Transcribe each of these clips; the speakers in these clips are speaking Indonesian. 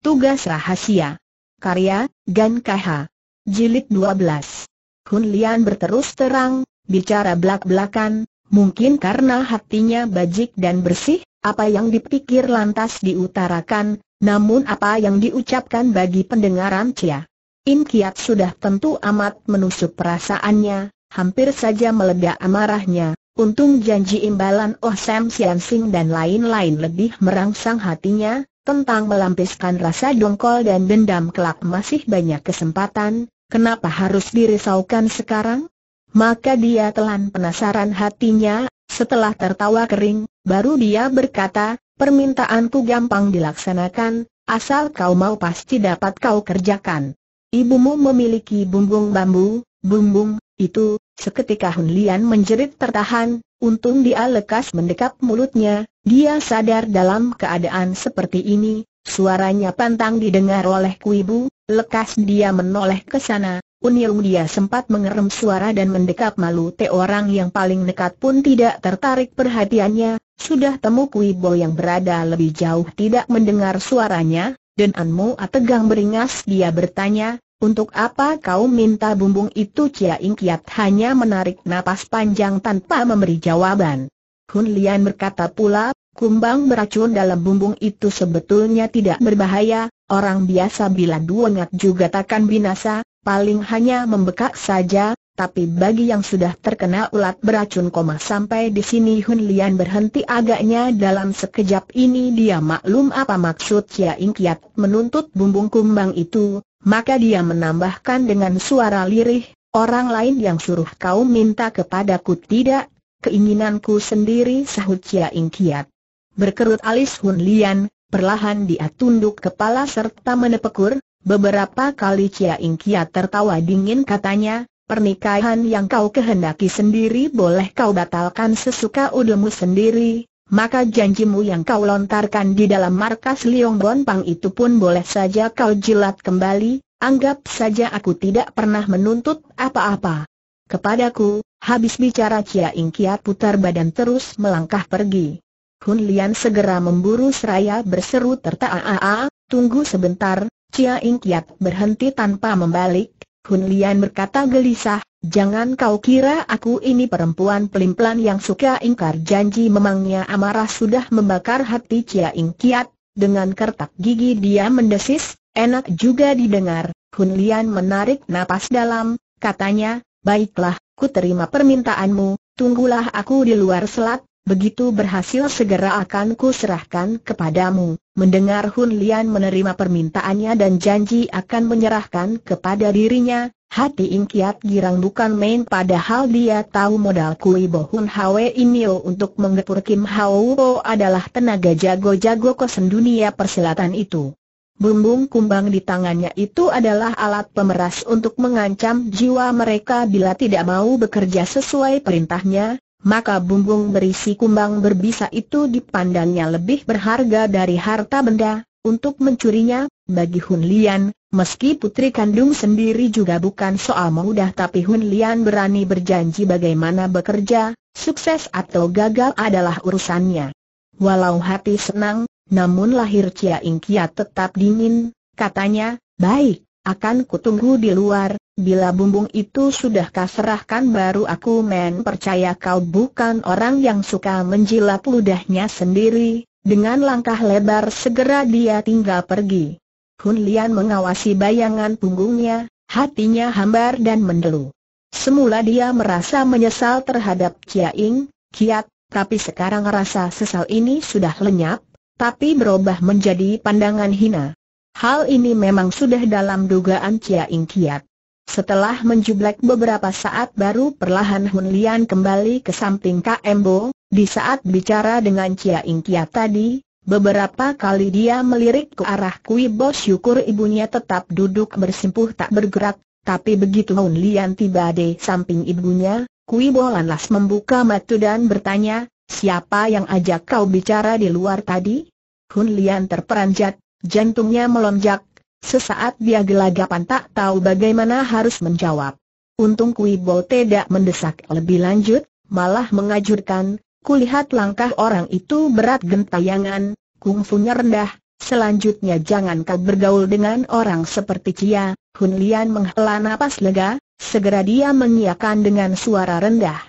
Tugas Rahasia Karya, Gan KH Jilid 12 Hun Lian berterus terang, bicara belak-belakan, mungkin karena hatinya bajik dan bersih, apa yang dipikir lantas diutarakan, namun apa yang diucapkan bagi pendengaran Cia In Kiat sudah tentu amat menusuk perasaannya, hampir saja meledak amarahnya, untung janji imbalan Oh Sam Sian Sing dan lain-lain lebih merangsang hatinya, tentang melampiskan rasa dongkol dan dendam kelak masih banyak kesempatan, kenapa harus dirisaukan sekarang? Maka dia telan penasaran hatinya, setelah tertawa kering, baru dia berkata, permintaanku gampang dilaksanakan, asal kau mau pasti dapat kau kerjakan. Ibumu memiliki bumbung bambu, bumbung, itu, seketika Hun Lian menjerit tertahan, Untung dia lekas mendekap mulutnya, dia sadar dalam keadaan seperti ini, suaranya pantang didengar oleh Kuibu, lekas dia menoleh ke sana, Unyung dia sempat mengerem suara dan mendekap malu te orang yang paling nekat pun tidak tertarik perhatiannya, sudah temu Kuibo yang berada lebih jauh tidak mendengar suaranya, dan Anmu Ategang beringas dia bertanya, untuk apa kau minta bumbung itu Cia Ingkiat hanya menarik napas panjang tanpa memberi jawaban. Hun Lian berkata pula, kumbang beracun dalam bumbung itu sebetulnya tidak berbahaya, orang biasa bila duengat juga takkan binasa, paling hanya membekak saja, tapi bagi yang sudah terkena ulat beracun koma sampai di sini Hun Lian berhenti agaknya dalam sekejap ini dia maklum apa maksud Cia Ingkiat menuntut bumbung kumbang itu, maka dia menambahkan dengan suara lirih, orang lain yang suruh kau minta kepadaku tidak, keinginanku sendiri sahut Chia Ingkiat. Berkerut alis Hun Lian, perlahan dia tunduk kepala serta menepekur, beberapa kali Chia Ingkiat tertawa dingin katanya, pernikahan yang kau kehendaki sendiri boleh kau batalkan sesuka udemu sendiri, maka janjimu yang kau lontarkan di dalam markas Liong Bon Pang itu pun boleh saja kau jilat kembali, anggap saja aku tidak pernah menuntut apa-apa. Kepadaku, habis bicara Chia Ing Kiat putar badan terus melangkah pergi. Hun Lian segera memburu seraya berseru tertaa tunggu sebentar, Chia Ing Kiat berhenti tanpa membalik, Hun Lian berkata gelisah, Jangan kau kira aku ini perempuan pelimplan yang suka ingkar janji memangnya amarah sudah membakar hati Cia Ing Kiat, dengan kertak gigi dia mendesis, enak juga didengar, Hun Lian menarik napas dalam, katanya, baiklah, ku terima permintaanmu, tunggulah aku di luar selat, Begitu berhasil segera akan ku serahkan kepadamu. Mendengar Hun Lian menerima permintaannya dan janji akan menyerahkan kepada dirinya, hati Ing Kiat girang bukan main padahal dia tahu modal Kui Bo Hun Hwe Inio untuk menggepur Kim Hao adalah tenaga jago-jago kosen dunia persilatan itu. Bumbung kumbang di tangannya itu adalah alat pemeras untuk mengancam jiwa mereka bila tidak mau bekerja sesuai perintahnya, maka bumbung berisi kumbang berbisa itu dipandangnya lebih berharga dari harta benda, untuk mencurinya, bagi Hun Lian, meski putri kandung sendiri juga bukan soal mudah tapi Hun Lian berani berjanji bagaimana bekerja, sukses atau gagal adalah urusannya. Walau hati senang, namun lahir Chia Ingkia tetap dingin, katanya, baik, akan kutunggu di luar, Bila bumbung itu sudah kaserahkan, baru aku men percaya kau bukan orang yang suka menjilat ludahnya sendiri, dengan langkah lebar segera dia tinggal pergi. Hun Lian mengawasi bayangan punggungnya, hatinya hambar dan mendelu. Semula dia merasa menyesal terhadap Chia Ying, Kiat, tapi sekarang rasa sesal ini sudah lenyap, tapi berubah menjadi pandangan hina. Hal ini memang sudah dalam dugaan Chia Ying Kiat. Setelah menjublek beberapa saat baru perlahan Hun Lian kembali ke samping KM Bo, di saat bicara dengan Chia Ingkia tadi, beberapa kali dia melirik ke arah Kui Bo syukur ibunya tetap duduk bersimpuh tak bergerak, tapi begitu Hun Lian tiba di samping ibunya, Kui Bo lantas membuka mata dan bertanya, siapa yang ajak kau bicara di luar tadi? Hun Lian terperanjat, jantungnya melonjak, Sesaat dia gelagapan tak tahu bagaimana harus menjawab. Untung Kui Bo tidak mendesak lebih lanjut, malah mengajurkan, kulihat langkah orang itu berat gentayangan, kungfunya rendah, selanjutnya jangan kau bergaul dengan orang seperti Cia, Hun Lian menghela napas lega, segera dia mengiakan dengan suara rendah.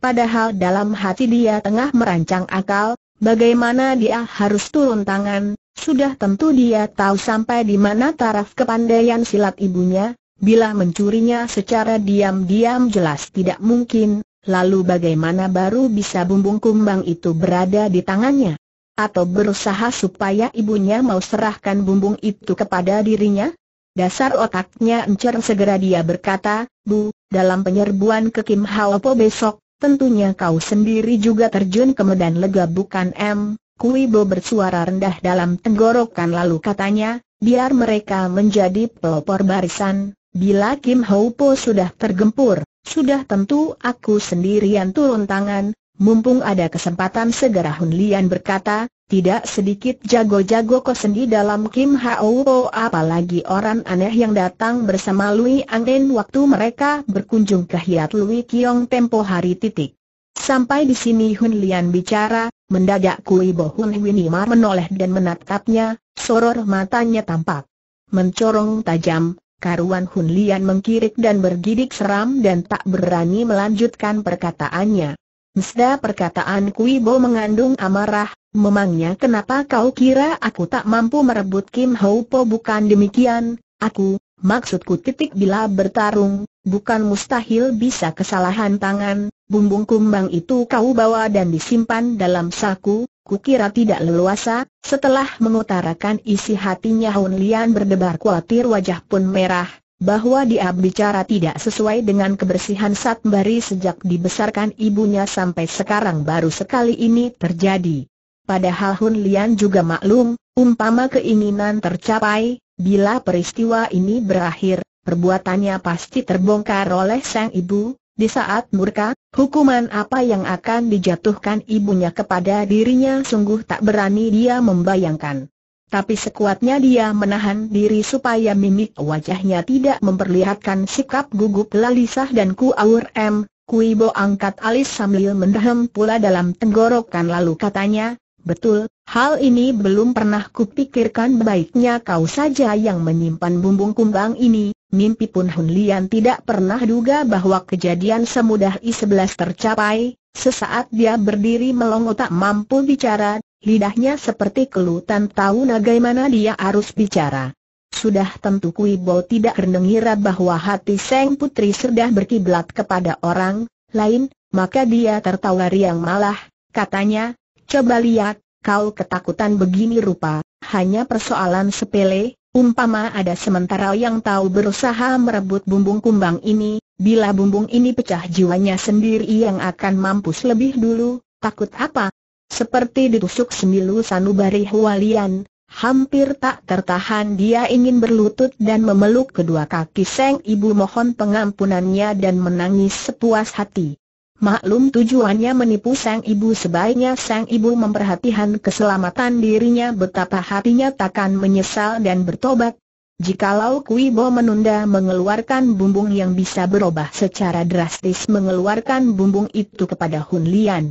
Padahal dalam hati dia tengah merancang akal, bagaimana dia harus turun tangan, sudah tentu dia tahu sampai di mana taraf kepandaian silat ibunya, bila mencurinya secara diam-diam jelas tidak mungkin, lalu bagaimana baru bisa bumbung kumbang itu berada di tangannya? Atau berusaha supaya ibunya mau serahkan bumbung itu kepada dirinya? Dasar otaknya encer segera dia berkata, Bu, dalam penyerbuan ke Kim Hao besok, tentunya kau sendiri juga terjun ke medan lega bukan M? Kuibo bersuara rendah dalam tenggorokan lalu katanya, biar mereka menjadi pelopor barisan, bila Kim Haupo Po sudah tergempur, sudah tentu aku sendirian turun tangan, mumpung ada kesempatan segera Hun Lian berkata, tidak sedikit jago-jago kosendi dalam Kim Haupo, apalagi orang aneh yang datang bersama Lui Angin waktu mereka berkunjung ke Hiat Lui Kiong tempo hari titik. Sampai di sini Hun Lian bicara, Mendadak Kui bo wini Winimar menoleh dan menatapnya, soror matanya tampak. Mencorong tajam, karuan Hun Lian mengkirik dan bergidik seram dan tak berani melanjutkan perkataannya. Mesda perkataan Kui Bo mengandung amarah, memangnya kenapa kau kira aku tak mampu merebut Kim Ho Po bukan demikian, aku, Maksudku titik bila bertarung, bukan mustahil bisa kesalahan tangan, bumbung kumbang itu kau bawa dan disimpan dalam saku, kukira tidak leluasa, setelah mengutarakan isi hatinya Hun Lian berdebar khawatir wajah pun merah, bahwa dia bicara tidak sesuai dengan kebersihan Satbari sejak dibesarkan ibunya sampai sekarang baru sekali ini terjadi. Padahal Hun Lian juga maklum, umpama keinginan tercapai, Bila peristiwa ini berakhir, perbuatannya pasti terbongkar oleh sang ibu, di saat murka, hukuman apa yang akan dijatuhkan ibunya kepada dirinya sungguh tak berani dia membayangkan. Tapi sekuatnya dia menahan diri supaya mimik wajahnya tidak memperlihatkan sikap gugup lalisah dan kuaur M. Kuibo angkat alis sambil mendehem pula dalam tenggorokan lalu katanya, Betul, Hal ini belum pernah kupikirkan baiknya kau saja yang menyimpan bumbung kumbang ini, mimpi pun Hun Lian tidak pernah duga bahwa kejadian semudah I-11 tercapai, sesaat dia berdiri melongo tak mampu bicara, lidahnya seperti kelutan tahu bagaimana dia harus bicara. Sudah tentu Kui Bo tidak mengira bahwa hati Seng Putri sudah berkiblat kepada orang lain, maka dia tertawa riang malah, katanya, coba lihat, kau ketakutan begini rupa, hanya persoalan sepele, umpama ada sementara yang tahu berusaha merebut bumbung kumbang ini, bila bumbung ini pecah jiwanya sendiri yang akan mampus lebih dulu, takut apa? Seperti ditusuk semilu sanubari hualian, hampir tak tertahan dia ingin berlutut dan memeluk kedua kaki Seng Ibu mohon pengampunannya dan menangis sepuas hati. Maklum tujuannya menipu sang ibu sebaiknya sang ibu memperhatikan keselamatan dirinya betapa hatinya takkan menyesal dan bertobat. Jikalau Kuibo menunda mengeluarkan bumbung yang bisa berubah secara drastis mengeluarkan bumbung itu kepada Hun Lian.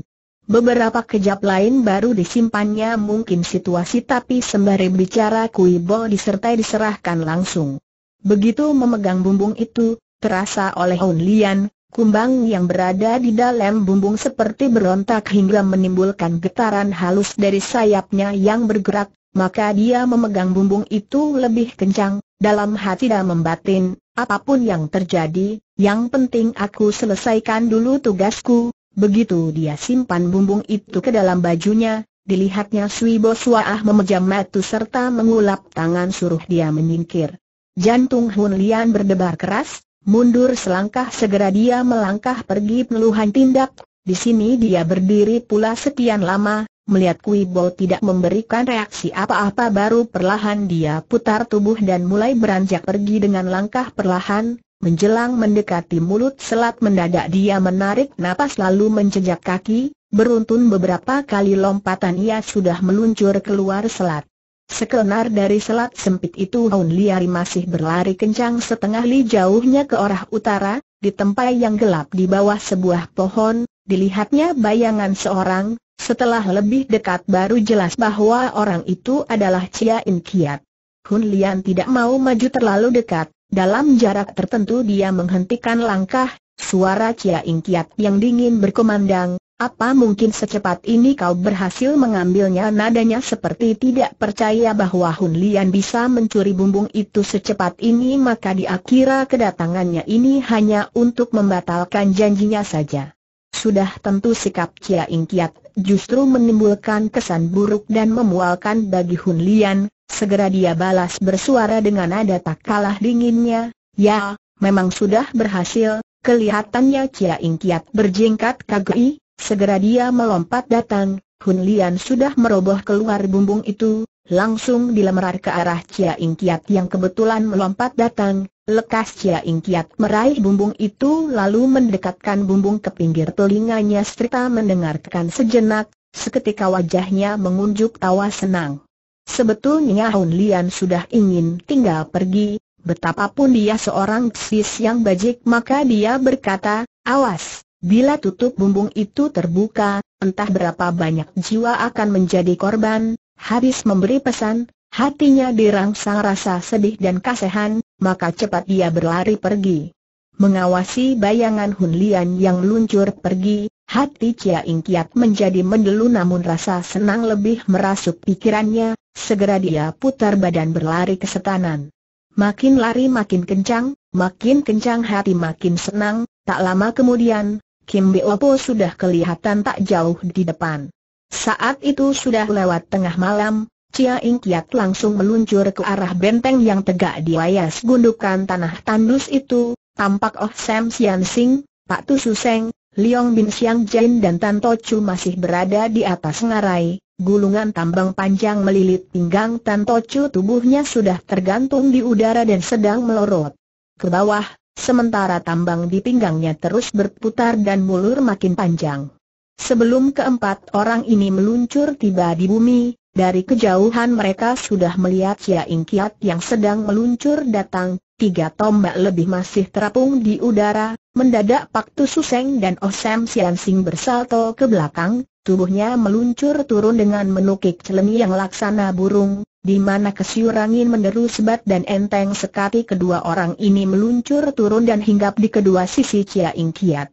Beberapa kejap lain baru disimpannya mungkin situasi tapi sembari bicara Kuibo disertai diserahkan langsung. Begitu memegang bumbung itu, terasa oleh Hun Lian, Kumbang yang berada di dalam bumbung seperti berontak hingga menimbulkan getaran halus dari sayapnya yang bergerak, maka dia memegang bumbung itu lebih kencang, dalam hati dan membatin, apapun yang terjadi, yang penting aku selesaikan dulu tugasku, begitu dia simpan bumbung itu ke dalam bajunya, dilihatnya Sui Boswaah memejam matu serta mengulap tangan suruh dia menyingkir. Jantung Hun Lian berdebar keras, Mundur selangkah segera dia melangkah pergi peluhan tindak, di sini dia berdiri pula sekian lama, Melihat Kui Bo tidak memberikan reaksi apa-apa baru perlahan dia putar tubuh dan mulai beranjak pergi dengan langkah perlahan, menjelang mendekati mulut selat mendadak dia menarik napas lalu menjejak kaki, beruntun beberapa kali lompatan ia sudah meluncur keluar selat. Sekelnar dari selat sempit itu Aun Liari masih berlari kencang setengah li jauhnya ke arah utara, di tempat yang gelap di bawah sebuah pohon, dilihatnya bayangan seorang, setelah lebih dekat baru jelas bahwa orang itu adalah Cia In Kiat. Hun Lian tidak mau maju terlalu dekat, dalam jarak tertentu dia menghentikan langkah, suara Cia In Kiat yang dingin berkumandang, apa mungkin secepat ini kau berhasil mengambilnya nadanya seperti tidak percaya bahwa Hun Lian bisa mencuri bumbung itu secepat ini maka dia kira kedatangannya ini hanya untuk membatalkan janjinya saja. Sudah tentu sikap Chia Ing Kiat justru menimbulkan kesan buruk dan memualkan bagi Hun Lian, segera dia balas bersuara dengan nada tak kalah dinginnya, ya, memang sudah berhasil, kelihatannya Chia Ing Kiat berjingkat kagui, Segera dia melompat datang, Hun Lian sudah meroboh keluar bumbung itu, langsung dilemerar ke arah Chia Ing Kiat yang kebetulan melompat datang, lekas Chia Ing Kiat meraih bumbung itu lalu mendekatkan bumbung ke pinggir telinganya serta mendengarkan sejenak, seketika wajahnya mengunjuk tawa senang. Sebetulnya Hun Lian sudah ingin tinggal pergi, betapapun dia seorang sis yang bajik maka dia berkata, awas, Bila tutup bumbung itu terbuka, entah berapa banyak jiwa akan menjadi korban, habis memberi pesan, hatinya dirangsang rasa sedih dan kasihan, maka cepat dia berlari pergi. Mengawasi bayangan Hun Lian yang luncur pergi, hati Chia Ing Kiat menjadi mendelu namun rasa senang lebih merasuk pikirannya, segera dia putar badan berlari ke setanan. Makin lari makin kencang, makin kencang hati makin senang, tak lama kemudian, Kim Beopo sudah kelihatan tak jauh di depan. Saat itu sudah lewat tengah malam, Cia Ing Kiat langsung meluncur ke arah benteng yang tegak di wayas gundukan tanah tandus itu, tampak Oh Sam Sian Sing, Pak Tu Suseng, Liong Bin Siang Jain dan Tan Chu masih berada di atas ngarai, gulungan tambang panjang melilit pinggang Tan Chu tubuhnya sudah tergantung di udara dan sedang melorot. Ke bawah, sementara tambang di pinggangnya terus berputar dan mulur makin panjang. Sebelum keempat orang ini meluncur tiba di bumi, dari kejauhan mereka sudah melihat Xia Ing Kiat yang sedang meluncur datang, tiga tombak lebih masih terapung di udara, mendadak Pak Tu Suseng dan Osem oh Sian Sing bersalto ke belakang, tubuhnya meluncur turun dengan menukik celeni yang laksana burung, di mana kesiur angin menderu sebat dan enteng sekali kedua orang ini meluncur turun dan hinggap di kedua sisi Cia Ing Kiat.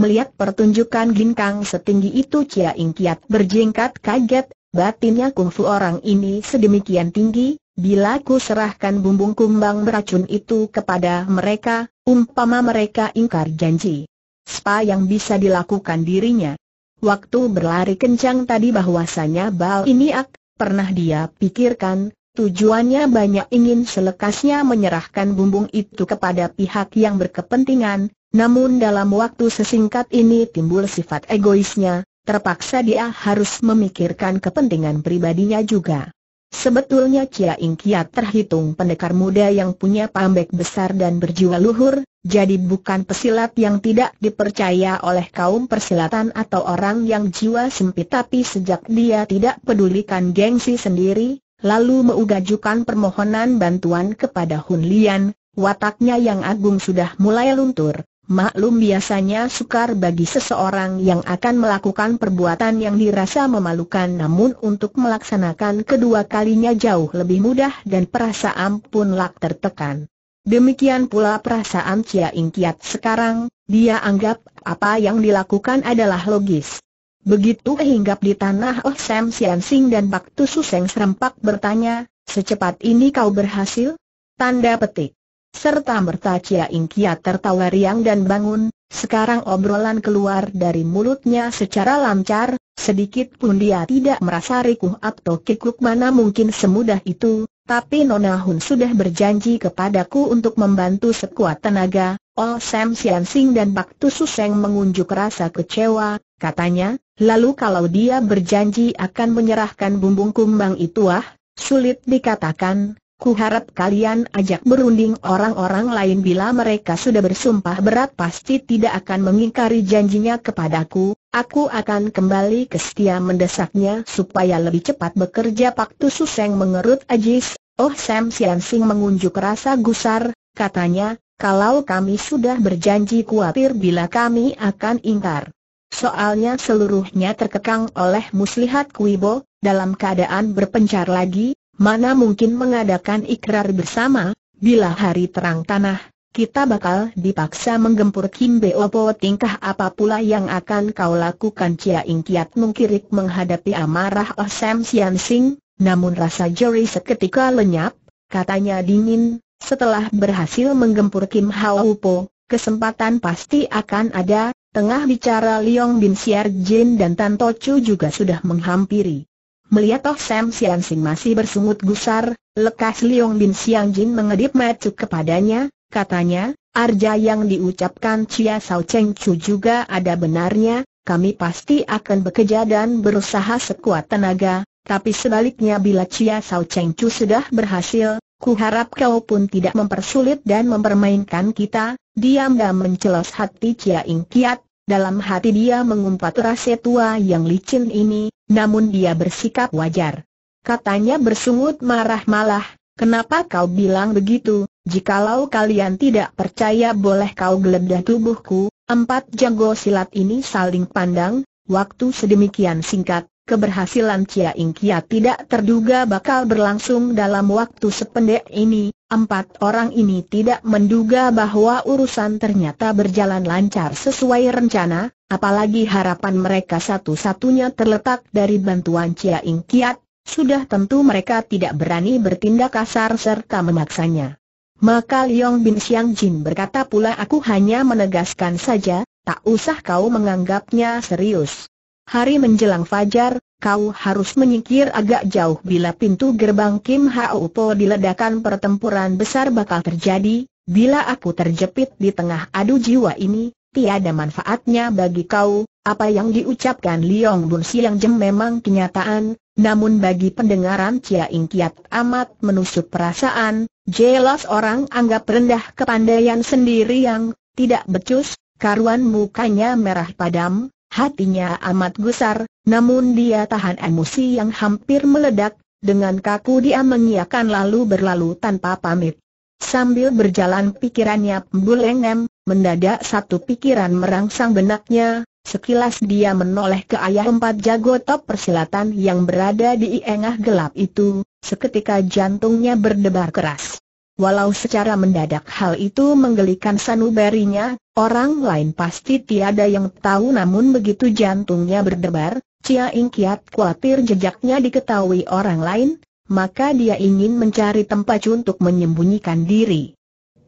Melihat pertunjukan ginkang setinggi itu Cia Ing Kiat berjingkat kaget, batinnya kungfu orang ini sedemikian tinggi, bila ku serahkan bumbung kumbang beracun itu kepada mereka, umpama mereka ingkar janji. Spa yang bisa dilakukan dirinya. Waktu berlari kencang tadi bahwasanya Bal ini ak pernah dia pikirkan, tujuannya banyak ingin selekasnya menyerahkan bumbung itu kepada pihak yang berkepentingan, namun dalam waktu sesingkat ini timbul sifat egoisnya, terpaksa dia harus memikirkan kepentingan pribadinya juga. Sebetulnya Kia Ing Kiat terhitung pendekar muda yang punya pambek besar dan berjiwa luhur, jadi bukan pesilat yang tidak dipercaya oleh kaum persilatan atau orang yang jiwa sempit tapi sejak dia tidak pedulikan gengsi sendiri, lalu mengajukan permohonan bantuan kepada Hun Lian, wataknya yang agung sudah mulai luntur. Maklum biasanya sukar bagi seseorang yang akan melakukan perbuatan yang dirasa memalukan namun untuk melaksanakan kedua kalinya jauh lebih mudah dan perasaan pun lak tertekan. Demikian pula perasaan Cia Ing sekarang, dia anggap apa yang dilakukan adalah logis. Begitu hinggap di tanah Oh Sam Sian Sing dan Bak Tususeng Suseng serempak bertanya, secepat ini kau berhasil? Tanda petik serta merta Cia Ingkia tertawa riang dan bangun, sekarang obrolan keluar dari mulutnya secara lancar, sedikit pun dia tidak merasa rikuh atau kikuk mana mungkin semudah itu, tapi Nona Hun sudah berjanji kepadaku untuk membantu sekuat tenaga, Ol oh Sam Sian Sing dan Pak Tusu Suseng mengunjuk rasa kecewa, katanya, lalu kalau dia berjanji akan menyerahkan bumbung kumbang itu ah, sulit dikatakan, Kuharap kalian ajak berunding orang-orang lain bila mereka sudah bersumpah berat pasti tidak akan mengingkari janjinya kepadaku, aku akan kembali ke setia mendesaknya supaya lebih cepat bekerja Pak Suseng mengerut Ajis, oh Sam Siansing mengunjuk rasa gusar, katanya, kalau kami sudah berjanji kuatir bila kami akan ingkar. Soalnya seluruhnya terkekang oleh muslihat Kuibo, dalam keadaan berpencar lagi, mana mungkin mengadakan ikrar bersama, bila hari terang tanah, kita bakal dipaksa menggempur Kim Beo Po tingkah apa pula yang akan kau lakukan Cia Ing Kiat mengkirik menghadapi amarah Oh Sam Sian Sing, namun rasa jeri seketika lenyap, katanya dingin, setelah berhasil menggempur Kim Hao Po, kesempatan pasti akan ada, Tengah bicara Leong Bin Siar Jin dan Tan Chu juga sudah menghampiri. Melihat Toh Sam Sian Sing masih bersungut gusar, lekas Liong Bin Siang Jin mengedip maju kepadanya, katanya, Arja yang diucapkan Chia Sao Cheng Chu juga ada benarnya, kami pasti akan bekerja dan berusaha sekuat tenaga, tapi sebaliknya bila Chia Sao Cheng Chu sudah berhasil, ku harap kau pun tidak mempersulit dan mempermainkan kita, diam dan mencelos hati Chia Ing Kiat, dalam hati dia mengumpat rasa tua yang licin ini, namun dia bersikap wajar. Katanya bersungut marah-malah, kenapa kau bilang begitu, jikalau kalian tidak percaya boleh kau geledah tubuhku, empat jago silat ini saling pandang, waktu sedemikian singkat, keberhasilan Cia Ingkia tidak terduga bakal berlangsung dalam waktu sependek ini, Empat orang ini tidak menduga bahwa urusan ternyata berjalan lancar sesuai rencana, apalagi harapan mereka satu-satunya terletak dari bantuan Cia Ing Kiat, sudah tentu mereka tidak berani bertindak kasar serta memaksanya. Maka Liong Bin Xiang Jin berkata pula aku hanya menegaskan saja, tak usah kau menganggapnya serius hari menjelang fajar, kau harus menyingkir agak jauh bila pintu gerbang Kim Hau Po diledakan pertempuran besar bakal terjadi, bila aku terjepit di tengah adu jiwa ini, tiada manfaatnya bagi kau, apa yang diucapkan Liong Bun Siang Jem memang kenyataan, namun bagi pendengaran Cia Ing Kiat amat menusuk perasaan, jelas orang anggap rendah kepandaian sendiri yang tidak becus, karuan mukanya merah padam, Hatinya amat gusar, namun dia tahan emosi yang hampir meledak, dengan kaku dia mengiakan lalu berlalu tanpa pamit. Sambil berjalan pikirannya pembulengem, mendadak satu pikiran merangsang benaknya, sekilas dia menoleh ke ayah empat jago top persilatan yang berada di engah gelap itu, seketika jantungnya berdebar keras. Walau secara mendadak hal itu menggelikan sanubarinya, orang lain pasti tiada yang tahu namun begitu jantungnya berdebar, Cia Ing Kiat khawatir jejaknya diketahui orang lain, maka dia ingin mencari tempat untuk menyembunyikan diri.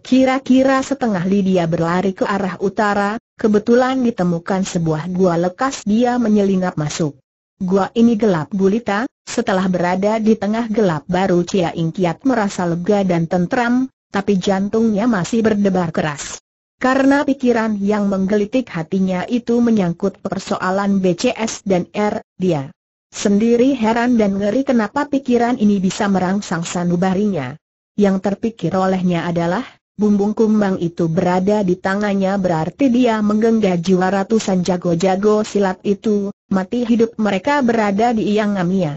Kira-kira setengah li dia berlari ke arah utara, kebetulan ditemukan sebuah gua lekas dia menyelinap masuk. Gua ini gelap gulita, setelah berada di tengah gelap baru Cia Kiat merasa lega dan tentram, tapi jantungnya masih berdebar keras. Karena pikiran yang menggelitik hatinya itu menyangkut persoalan BCS dan R, dia sendiri heran dan ngeri kenapa pikiran ini bisa merangsang sanubarinya. Yang terpikir olehnya adalah, bumbung kumbang itu berada di tangannya berarti dia menggenggam jiwa ratusan jago-jago silat itu, mati hidup mereka berada di Yang Ngamia.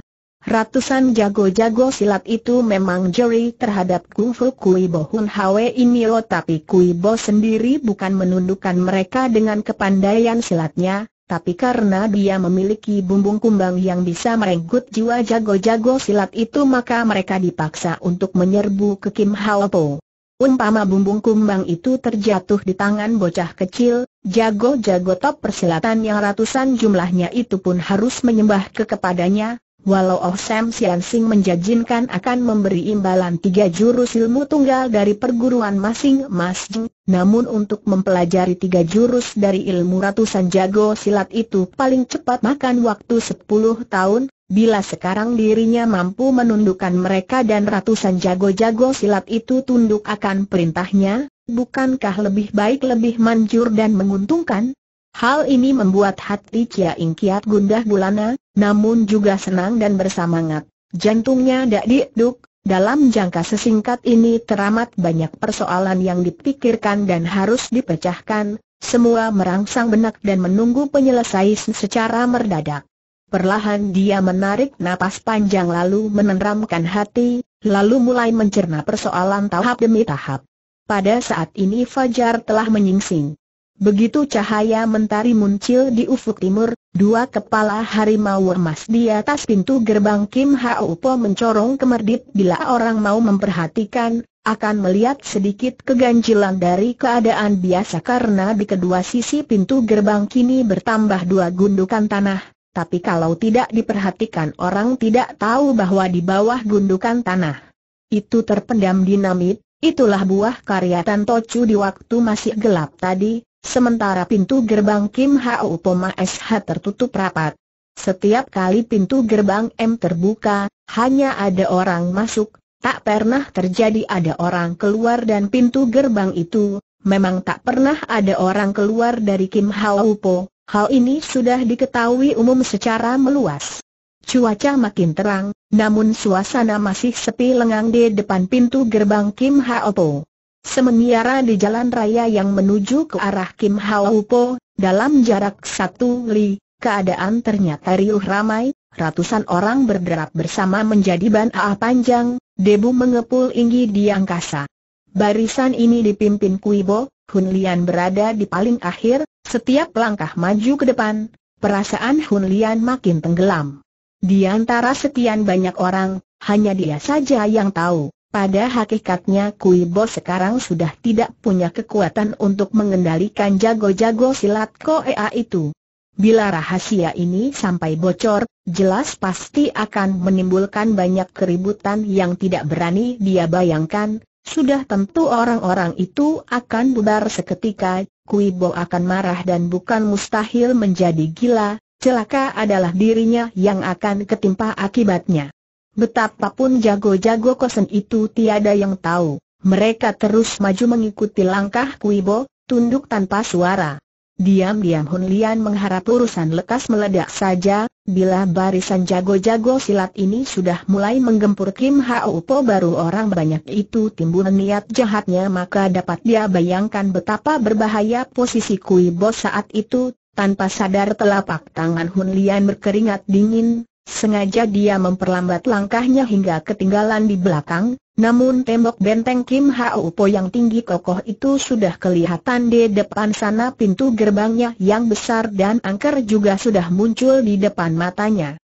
Ratusan jago-jago silat itu memang juri terhadap kungfu Kui Bo Hun Hwe Inio tapi Kui Bo sendiri bukan menundukkan mereka dengan kepandaian silatnya, tapi karena dia memiliki bumbung kumbang yang bisa merenggut jiwa jago-jago silat itu maka mereka dipaksa untuk menyerbu ke Kim Hao Po. Umpama bumbung kumbang itu terjatuh di tangan bocah kecil, jago-jago top persilatan yang ratusan jumlahnya itu pun harus menyembah ke kepadanya, walau Oh Sam Sian Sing menjajinkan akan memberi imbalan tiga jurus ilmu tunggal dari perguruan masing-masing, namun untuk mempelajari tiga jurus dari ilmu ratusan jago silat itu paling cepat makan waktu sepuluh tahun, Bila sekarang dirinya mampu menundukkan mereka dan ratusan jago-jago silat itu tunduk akan perintahnya, bukankah lebih baik lebih manjur dan menguntungkan? Hal ini membuat hati Cia Ingkiat gundah gulana, namun juga senang dan bersamangat. Jantungnya dak diduk. dalam jangka sesingkat ini teramat banyak persoalan yang dipikirkan dan harus dipecahkan, semua merangsang benak dan menunggu penyelesaian secara merdadak. Perlahan dia menarik napas panjang lalu menenramkan hati, lalu mulai mencerna persoalan tahap demi tahap. Pada saat ini Fajar telah menyingsing. Begitu cahaya mentari muncul di ufuk timur, dua kepala harimau emas di atas pintu gerbang Kim Hau Po mencorong kemerdip bila orang mau memperhatikan, akan melihat sedikit keganjilan dari keadaan biasa karena di kedua sisi pintu gerbang kini bertambah dua gundukan tanah, tapi kalau tidak diperhatikan orang tidak tahu bahwa di bawah gundukan tanah itu terpendam dinamit, itulah buah karya Tanto Chu di waktu masih gelap tadi, sementara pintu gerbang Kim Hau Poma SH tertutup rapat. Setiap kali pintu gerbang M terbuka, hanya ada orang masuk, tak pernah terjadi ada orang keluar dan pintu gerbang itu, memang tak pernah ada orang keluar dari Kim Hau Po, Hal ini sudah diketahui umum secara meluas. Cuaca makin terang, namun suasana masih sepi lengang di depan pintu gerbang Kim Hao Po. di jalan raya yang menuju ke arah Kim Hao Po, dalam jarak satu li, keadaan ternyata riuh ramai, ratusan orang berderap bersama menjadi ban aa panjang, debu mengepul inggi di angkasa. Barisan ini dipimpin Kuibo, Hun Lian berada di paling akhir, setiap langkah maju ke depan, perasaan Hun Lian makin tenggelam. Di antara sekian banyak orang, hanya dia saja yang tahu, pada hakikatnya Kui Bo sekarang sudah tidak punya kekuatan untuk mengendalikan jago-jago silat Koea itu. Bila rahasia ini sampai bocor, jelas pasti akan menimbulkan banyak keributan yang tidak berani dia bayangkan, sudah tentu orang-orang itu akan bubar seketika, Kuibo akan marah dan bukan mustahil menjadi gila, celaka adalah dirinya yang akan ketimpa akibatnya. Betapapun jago-jago kosen itu tiada yang tahu, mereka terus maju mengikuti langkah Kuibo, tunduk tanpa suara. Diam-diam Hun Lian mengharap urusan lekas meledak saja, bila barisan jago-jago silat ini sudah mulai menggempur Kim Hao Po baru orang banyak itu timbul niat jahatnya maka dapat dia bayangkan betapa berbahaya posisi Kui Bo saat itu, tanpa sadar telapak tangan Hun Lian berkeringat dingin, Sengaja dia memperlambat langkahnya hingga ketinggalan di belakang, namun tembok benteng Kim Hao Po yang tinggi kokoh itu sudah kelihatan di depan sana pintu gerbangnya yang besar dan angker juga sudah muncul di depan matanya.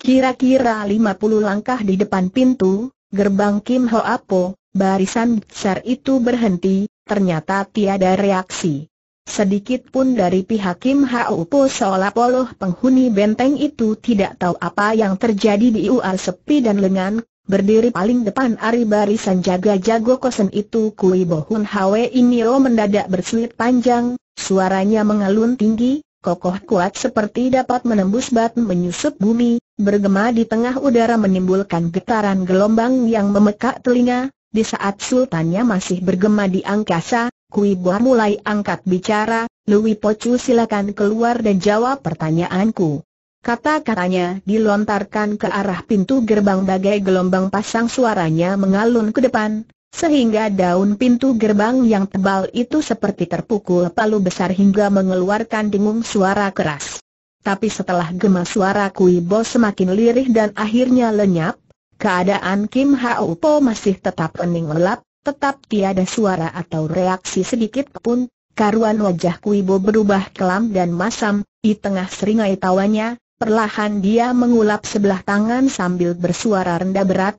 Kira-kira 50 langkah di depan pintu, gerbang Kim Hao Po, barisan besar itu berhenti, ternyata tiada reaksi. Sedikit pun dari pihak Kim Hau Po seolah poloh penghuni benteng itu tidak tahu apa yang terjadi di UR sepi dan lengan, berdiri paling depan ari barisan jaga jago kosen itu Kui bohun Hun Hwe Iniro mendadak berselit panjang, suaranya mengalun tinggi, kokoh kuat seperti dapat menembus batu menyusup bumi, bergema di tengah udara menimbulkan getaran gelombang yang memekak telinga, di saat sultannya masih bergema di angkasa, Kui Bo mulai angkat bicara, Lui Pocu silakan keluar dan jawab pertanyaanku. Kata-katanya dilontarkan ke arah pintu gerbang bagai gelombang pasang suaranya mengalun ke depan, sehingga daun pintu gerbang yang tebal itu seperti terpukul palu besar hingga mengeluarkan dengung suara keras. Tapi setelah gema suara Kui Bo semakin lirih dan akhirnya lenyap, keadaan Kim Hao Po masih tetap ening lelap, tetap tiada suara atau reaksi sedikit pun. Karuan wajah Kuibo berubah kelam dan masam, di tengah seringai tawanya, perlahan dia mengulap sebelah tangan sambil bersuara rendah berat.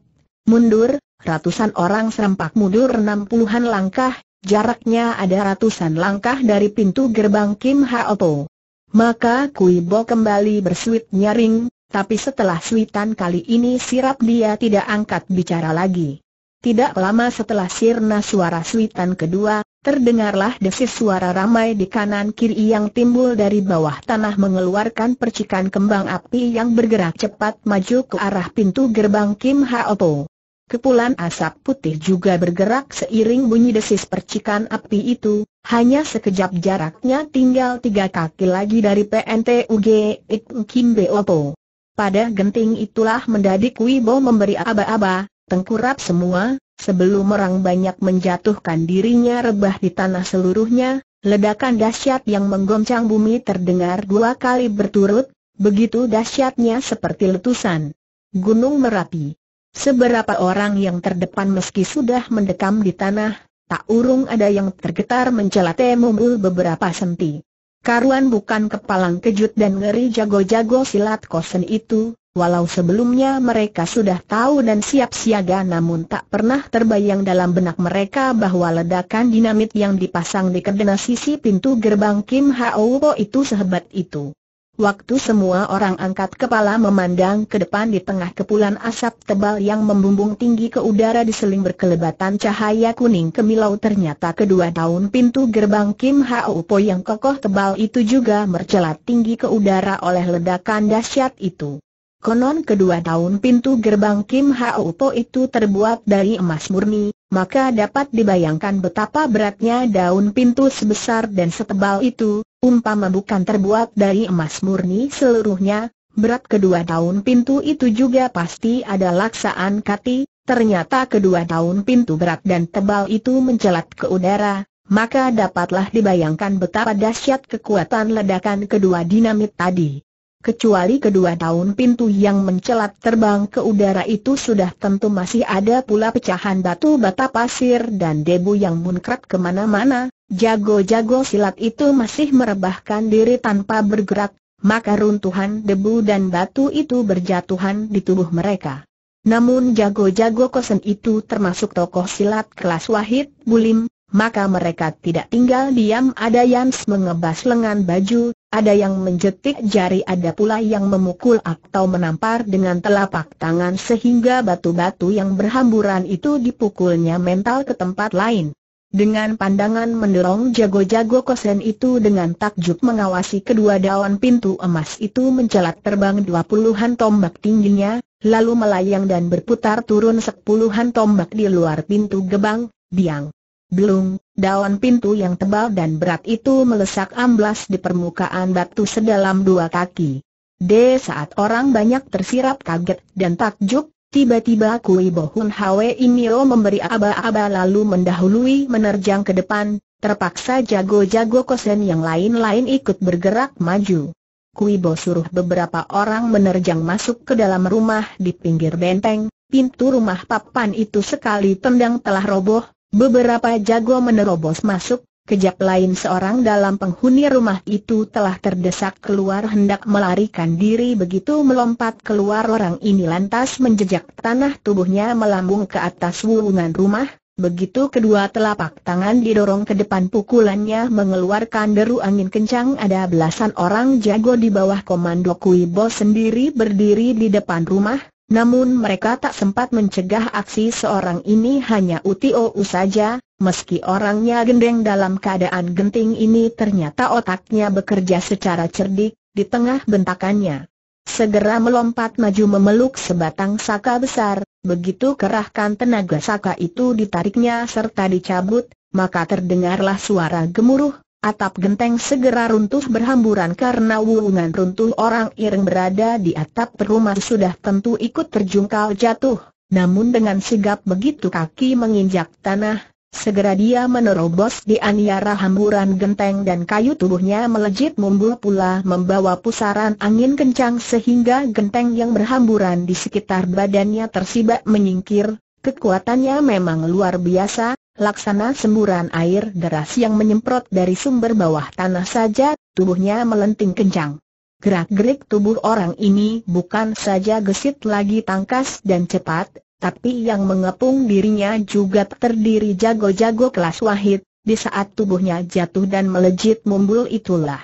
Mundur, ratusan orang serempak mundur enam puluhan langkah, jaraknya ada ratusan langkah dari pintu gerbang Kim Haopo. Maka Kuibo kembali bersuit nyaring, tapi setelah suitan kali ini sirap dia tidak angkat bicara lagi. Tidak lama setelah sirna suara suitan kedua, terdengarlah desis suara ramai di kanan kiri yang timbul dari bawah tanah mengeluarkan percikan kembang api yang bergerak cepat maju ke arah pintu gerbang Kim Hao Po. Kepulan asap putih juga bergerak seiring bunyi desis percikan api itu, hanya sekejap jaraknya tinggal tiga kaki lagi dari PNTUG Ik Kim Beo Po. Pada genting itulah mendadik Wibo memberi aba-aba, tengkurap semua, sebelum orang banyak menjatuhkan dirinya rebah di tanah seluruhnya, ledakan dahsyat yang menggoncang bumi terdengar dua kali berturut, begitu dahsyatnya seperti letusan. Gunung Merapi Seberapa orang yang terdepan meski sudah mendekam di tanah, tak urung ada yang tergetar mencela Temumul beberapa senti. Karuan bukan kepalang kejut dan ngeri jago-jago silat kosen itu, Walau sebelumnya mereka sudah tahu dan siap siaga namun tak pernah terbayang dalam benak mereka bahwa ledakan dinamit yang dipasang di kedena sisi pintu gerbang Kim Hao itu sehebat itu. Waktu semua orang angkat kepala memandang ke depan di tengah kepulan asap tebal yang membumbung tinggi ke udara diseling berkelebatan cahaya kuning kemilau ternyata kedua tahun pintu gerbang Kim Hao Po yang kokoh tebal itu juga mercelat tinggi ke udara oleh ledakan dahsyat itu. Konon kedua daun pintu gerbang Kim o Po itu terbuat dari emas murni, maka dapat dibayangkan betapa beratnya daun pintu sebesar dan setebal itu, umpama bukan terbuat dari emas murni seluruhnya, berat kedua daun pintu itu juga pasti ada laksaan kati, ternyata kedua daun pintu berat dan tebal itu mencelat ke udara, maka dapatlah dibayangkan betapa dahsyat kekuatan ledakan kedua dinamit tadi. Kecuali kedua tahun pintu yang mencelat terbang ke udara itu sudah tentu masih ada pula pecahan batu bata pasir dan debu yang munkrat kemana-mana, jago-jago silat itu masih merebahkan diri tanpa bergerak, maka runtuhan debu dan batu itu berjatuhan di tubuh mereka. Namun jago-jago kosen itu termasuk tokoh silat kelas wahid, bulim, maka mereka tidak tinggal diam ada yang mengebas lengan baju, ada yang menjetik jari ada pula yang memukul atau menampar dengan telapak tangan sehingga batu-batu yang berhamburan itu dipukulnya mental ke tempat lain. Dengan pandangan mendorong jago-jago kosen itu dengan takjub mengawasi kedua daun pintu emas itu mencelat terbang dua puluhan tombak tingginya, lalu melayang dan berputar turun sepuluhan tombak di luar pintu gebang, biang. Belum, daun pintu yang tebal dan berat itu melesak amblas di permukaan batu sedalam dua kaki. D saat orang banyak tersirap kaget dan takjub, tiba-tiba Kui Bohun Hwe Inio memberi aba-aba lalu mendahului menerjang ke depan, terpaksa jago-jago kosen yang lain-lain ikut bergerak maju. Kui Bo suruh beberapa orang menerjang masuk ke dalam rumah di pinggir benteng, pintu rumah papan itu sekali tendang telah roboh, Beberapa jago menerobos masuk, kejap lain seorang dalam penghuni rumah itu telah terdesak keluar hendak melarikan diri begitu melompat keluar orang ini lantas menjejak tanah tubuhnya melambung ke atas wulungan rumah, Begitu kedua telapak tangan didorong ke depan pukulannya mengeluarkan deru angin kencang ada belasan orang jago di bawah komando Kui bos sendiri berdiri di depan rumah, namun mereka tak sempat mencegah aksi seorang ini hanya Utio saja, meski orangnya gendeng dalam keadaan genting ini ternyata otaknya bekerja secara cerdik, di tengah bentakannya. Segera melompat maju memeluk sebatang saka besar, begitu kerahkan tenaga saka itu ditariknya serta dicabut, maka terdengarlah suara gemuruh, Atap genteng segera runtuh berhamburan karena wulungan runtuh orang yang berada di atap rumah sudah tentu ikut terjungkal jatuh. Namun dengan sigap begitu kaki menginjak tanah, segera dia menerobos di aniara hamburan genteng dan kayu tubuhnya melejit mumbul pula membawa pusaran angin kencang sehingga genteng yang berhamburan di sekitar badannya tersibak menyingkir. Kekuatannya memang luar biasa, laksana semburan air deras yang menyemprot dari sumber bawah tanah saja, tubuhnya melenting kencang. Gerak-gerik tubuh orang ini bukan saja gesit lagi tangkas dan cepat, tapi yang mengepung dirinya juga terdiri jago-jago kelas wahid, di saat tubuhnya jatuh dan melejit mumbul itulah.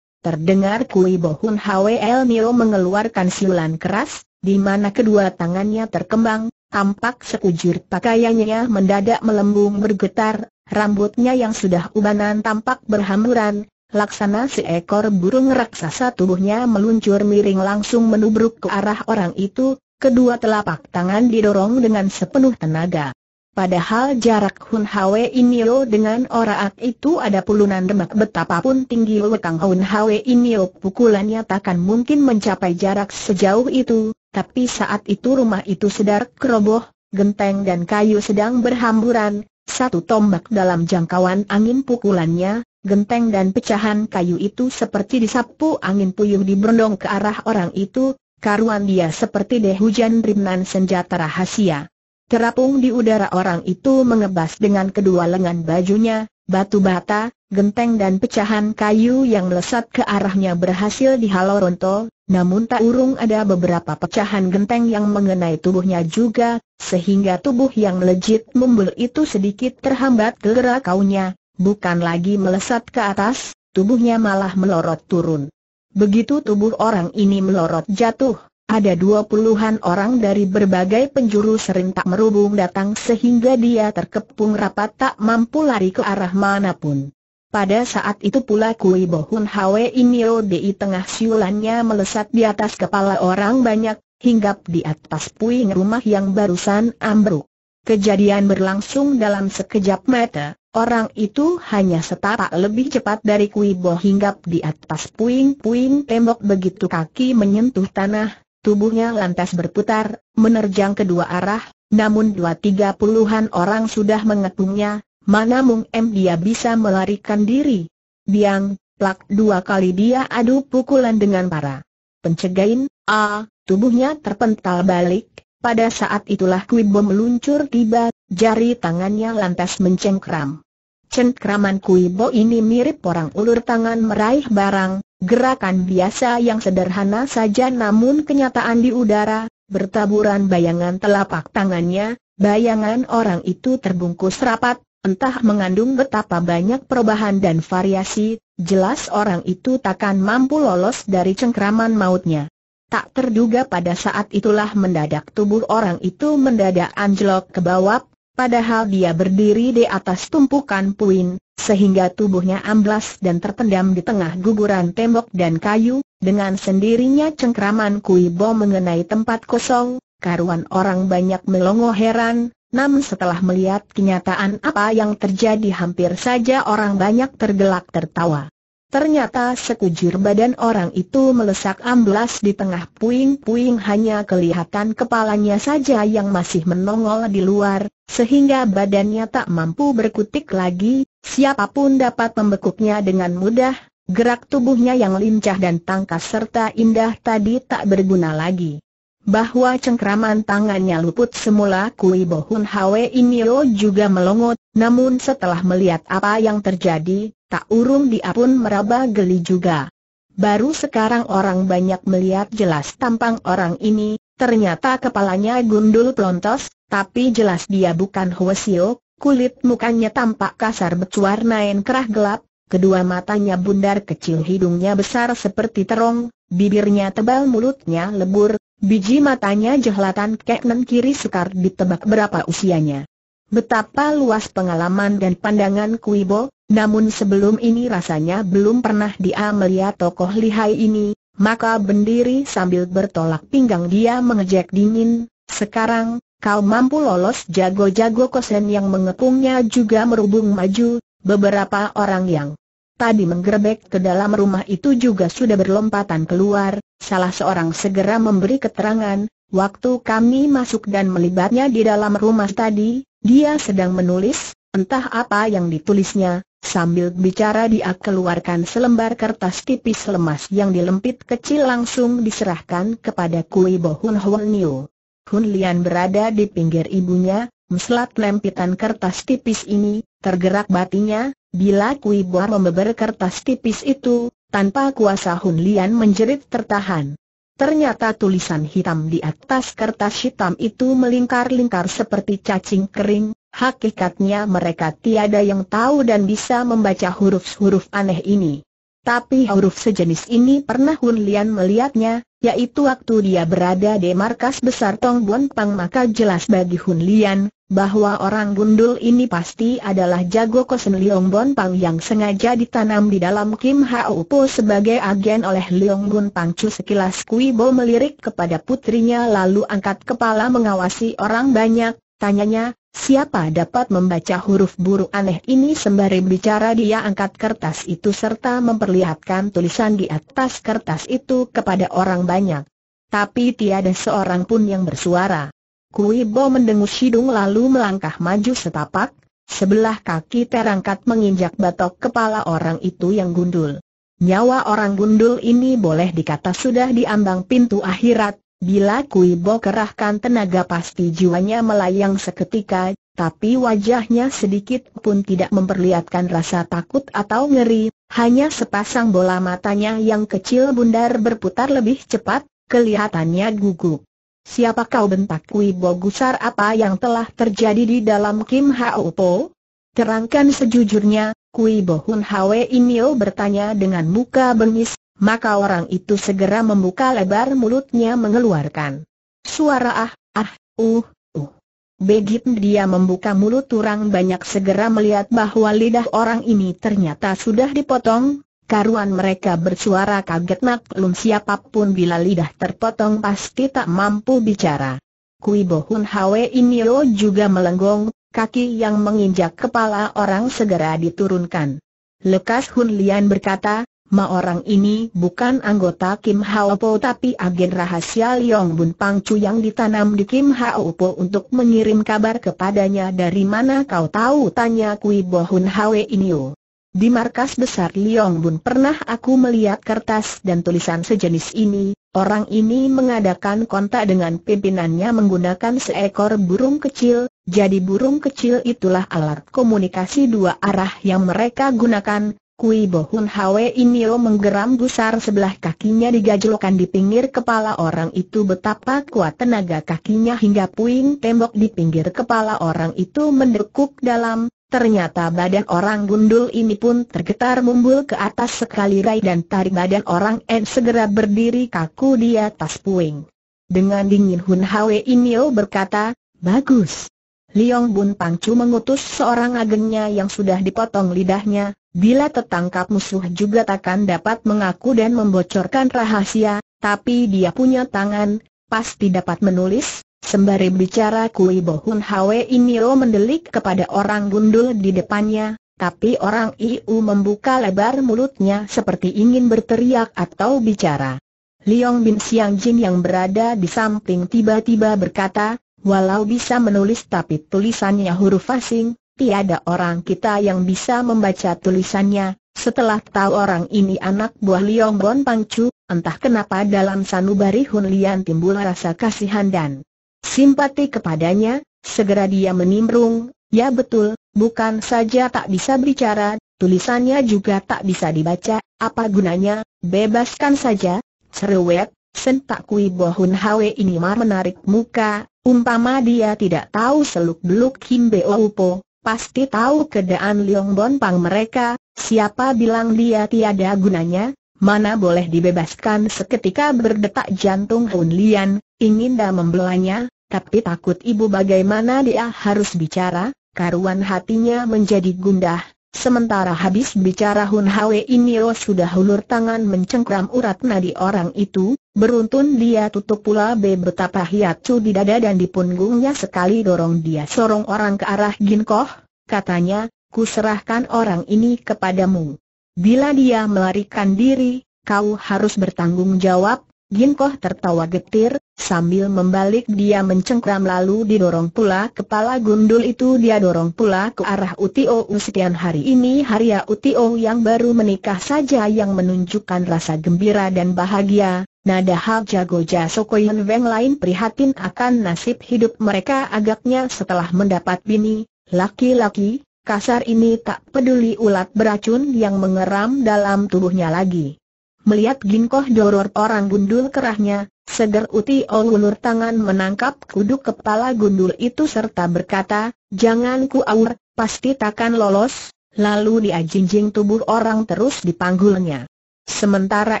Terdengar Kui Bohun Hwl Nio mengeluarkan siulan keras, di mana kedua tangannya terkembang, Tampak sekujur pakaiannya mendadak melembung bergetar, rambutnya yang sudah ubanan tampak berhamburan, laksana seekor burung raksasa tubuhnya meluncur miring langsung menubruk ke arah orang itu, kedua telapak tangan didorong dengan sepenuh tenaga. Padahal jarak Hun Hwe Inio dengan orang itu ada pulunan demak betapapun tinggi lekang Hun Hwe Inio pukulannya takkan mungkin mencapai jarak sejauh itu, tapi saat itu rumah itu sedar keroboh, genteng dan kayu sedang berhamburan, satu tombak dalam jangkauan angin pukulannya, Genteng dan pecahan kayu itu seperti disapu angin puyuh di diberondong ke arah orang itu, karuan dia seperti deh hujan rimnan senjata rahasia. Terapung di udara orang itu mengebas dengan kedua lengan bajunya, batu bata, genteng dan pecahan kayu yang melesat ke arahnya berhasil dihalau rontok, namun tak urung ada beberapa pecahan genteng yang mengenai tubuhnya juga, sehingga tubuh yang melejit membul itu sedikit terhambat gerak kaunya, bukan lagi melesat ke atas, tubuhnya malah melorot turun. Begitu tubuh orang ini melorot jatuh, ada dua puluhan orang dari berbagai penjuru serentak merubung datang sehingga dia terkepung rapat tak mampu lari ke arah manapun. Pada saat itu pula Kui Bohun Hwe Inio Di tengah siulannya melesat di atas kepala orang banyak, hinggap di atas puing rumah yang barusan ambruk. Kejadian berlangsung dalam sekejap mata, orang itu hanya setapak lebih cepat dari Kui Bo hinggap di atas puing-puing tembok begitu kaki menyentuh tanah, Tubuhnya lantas berputar, menerjang kedua arah, namun dua tiga puluhan orang sudah mengepungnya, mana mung m dia bisa melarikan diri. Biang, plak dua kali dia adu pukulan dengan para pencegain, a, ah, tubuhnya terpental balik, pada saat itulah Kui Bom meluncur tiba, jari tangannya lantas mencengkram. Cengkraman Kui Bo ini mirip orang ulur tangan meraih barang, Gerakan biasa yang sederhana saja namun kenyataan di udara, bertaburan bayangan telapak tangannya, bayangan orang itu terbungkus rapat, entah mengandung betapa banyak perubahan dan variasi, jelas orang itu takkan mampu lolos dari cengkraman mautnya. Tak terduga pada saat itulah mendadak tubuh orang itu mendadak anjlok ke bawah, padahal dia berdiri di atas tumpukan puing, sehingga tubuhnya amblas dan terpendam di tengah guguran tembok dan kayu, dengan sendirinya cengkraman kui bom mengenai tempat kosong, karuan orang banyak melongo heran, namun setelah melihat kenyataan apa yang terjadi hampir saja orang banyak tergelak tertawa. Ternyata sekujur badan orang itu melesak amblas di tengah puing-puing hanya kelihatan kepalanya saja yang masih menongol di luar, sehingga badannya tak mampu berkutik lagi, Siapapun dapat membekuknya dengan mudah, gerak tubuhnya yang lincah dan tangkas serta indah tadi tak berguna lagi. Bahwa cengkraman tangannya luput semula Kui Bohun Hwe Inio juga melongot, namun setelah melihat apa yang terjadi, tak urung dia pun meraba geli juga. Baru sekarang orang banyak melihat jelas tampang orang ini, ternyata kepalanya gundul plontos, tapi jelas dia bukan Hwasio, Kulit mukanya tampak kasar berwarnain kerah gelap, kedua matanya bundar kecil hidungnya besar seperti terong, bibirnya tebal mulutnya lebur, biji matanya jehlatan kanan kiri sekar ditebak berapa usianya. Betapa luas pengalaman dan pandangan Kuibo, namun sebelum ini rasanya belum pernah dia melihat tokoh lihai ini, maka bendiri sambil bertolak pinggang dia mengejek dingin, sekarang, Kau mampu lolos jago-jago kosen yang mengepungnya juga merubung maju, beberapa orang yang tadi menggerbek ke dalam rumah itu juga sudah berlompatan keluar, salah seorang segera memberi keterangan, waktu kami masuk dan melibatnya di dalam rumah tadi, dia sedang menulis, entah apa yang ditulisnya, sambil bicara dia keluarkan selembar kertas tipis lemas yang dilempit kecil langsung diserahkan kepada Kui Bohun Hwan Niu. Hun Lian berada di pinggir ibunya, meslat lempitan kertas tipis ini, tergerak batinya, bila Kui Boa membeber kertas tipis itu, tanpa kuasa Hun Lian menjerit tertahan. Ternyata tulisan hitam di atas kertas hitam itu melingkar-lingkar seperti cacing kering, hakikatnya mereka tiada yang tahu dan bisa membaca huruf-huruf aneh ini. Tapi huruf sejenis ini pernah Hun Lian melihatnya, yaitu waktu dia berada di markas besar Tong Buan Pang maka jelas bagi Hun Lian, bahwa orang gundul ini pasti adalah jago kosen Leong Bon Pang yang sengaja ditanam di dalam Kim Hao Po sebagai agen oleh Leong Bon Pang Cu sekilas Kui Bo melirik kepada putrinya lalu angkat kepala mengawasi orang banyak, Tanyanya, siapa dapat membaca huruf buruk aneh ini sembari bicara dia angkat kertas itu serta memperlihatkan tulisan di atas kertas itu kepada orang banyak. Tapi tiada seorang pun yang bersuara. Kui Bo mendengus hidung lalu melangkah maju setapak, sebelah kaki terangkat menginjak batok kepala orang itu yang gundul. Nyawa orang gundul ini boleh dikata sudah diambang pintu akhirat, Bila Kui Bo kerahkan tenaga pasti jiwanya melayang seketika, tapi wajahnya sedikit pun tidak memperlihatkan rasa takut atau ngeri, hanya sepasang bola matanya yang kecil bundar berputar lebih cepat, kelihatannya gugup. Siapa kau bentak Kui Bo gusar apa yang telah terjadi di dalam Kim Hao Po? Terangkan sejujurnya, Kui Bo Hun Hwe Inyo bertanya dengan muka bengis, maka orang itu segera membuka lebar mulutnya mengeluarkan suara ah, ah, uh, uh. Begitu dia membuka mulut orang banyak segera melihat bahwa lidah orang ini ternyata sudah dipotong, karuan mereka bersuara kaget nak maklum siapapun bila lidah terpotong pasti tak mampu bicara. Kui Bohun Hwe lo juga melenggong, kaki yang menginjak kepala orang segera diturunkan. Lekas Hun Lian berkata, Ma orang ini bukan anggota Kim Hao Po tapi agen rahasia Liong Bun Pang Chu yang ditanam di Kim Hao Po untuk mengirim kabar kepadanya dari mana kau tahu tanya Kui Bo Hun Hwe Inyo. Di markas besar Liong Bun pernah aku melihat kertas dan tulisan sejenis ini, orang ini mengadakan kontak dengan pimpinannya menggunakan seekor burung kecil, jadi burung kecil itulah alat komunikasi dua arah yang mereka gunakan, Kui Bohun Hwe Inio menggeram gusar sebelah kakinya digajulkan di pinggir kepala orang itu betapa kuat tenaga kakinya hingga puing tembok di pinggir kepala orang itu mendekuk dalam, ternyata badan orang gundul ini pun tergetar mumbul ke atas sekali rai dan tarik badan orang En segera berdiri kaku di atas puing. Dengan dingin Hun Hwe Inio berkata, Bagus. Liong Bun Pangcu mengutus seorang agennya yang sudah dipotong lidahnya, Bila tertangkap musuh juga takkan dapat mengaku dan membocorkan rahasia, tapi dia punya tangan, pasti dapat menulis, Sembari bicara Kui Bohun Hun Hwe Iniro mendelik kepada orang gundul di depannya, tapi orang Iu membuka lebar mulutnya seperti ingin berteriak atau bicara. Liong Bin Siang Jin yang berada di samping tiba-tiba berkata, walau bisa menulis tapi tulisannya huruf asing, tiada orang kita yang bisa membaca tulisannya, setelah tahu orang ini anak buah Liong Bon Pangcu, entah kenapa dalam sanubari Hun Lian timbul rasa kasihan dan simpati kepadanya, segera dia menimbrung, ya betul, bukan saja tak bisa bicara, tulisannya juga tak bisa dibaca, apa gunanya, bebaskan saja, Cerewet. sentak kui Hun hawe ini mar menarik muka, umpama dia tidak tahu seluk beluk Kim Beo Upo, pasti tahu keadaan Liong Bon Pang mereka, siapa bilang dia tiada gunanya, mana boleh dibebaskan seketika berdetak jantung Hun Lian, ingin dah membelanya, tapi takut ibu bagaimana dia harus bicara, karuan hatinya menjadi gundah. Sementara habis bicara Hun Hwe ini Ro sudah hulur tangan mencengkram urat nadi orang itu, Beruntun dia tutup pula B betapa cu di dada dan di punggungnya sekali dorong dia sorong orang ke arah Ginkoh, katanya, ku serahkan orang ini kepadamu. Bila dia melarikan diri, kau harus bertanggung jawab, Ginkoh tertawa getir, sambil membalik dia mencengkram lalu didorong pula kepala gundul itu dia dorong pula ke arah Utio Sekian hari ini Haria Utio yang baru menikah saja yang menunjukkan rasa gembira dan bahagia, Nada hal jago jaso koyen Weng lain prihatin akan nasib hidup mereka agaknya setelah mendapat bini, laki-laki, kasar ini tak peduli ulat beracun yang mengeram dalam tubuhnya lagi. Melihat ginkoh doror orang gundul kerahnya, seger uti ulur tangan menangkap kuduk kepala gundul itu serta berkata, jangan ku aur, pasti takkan lolos, lalu dia jinjing tubuh orang terus dipanggulnya. Sementara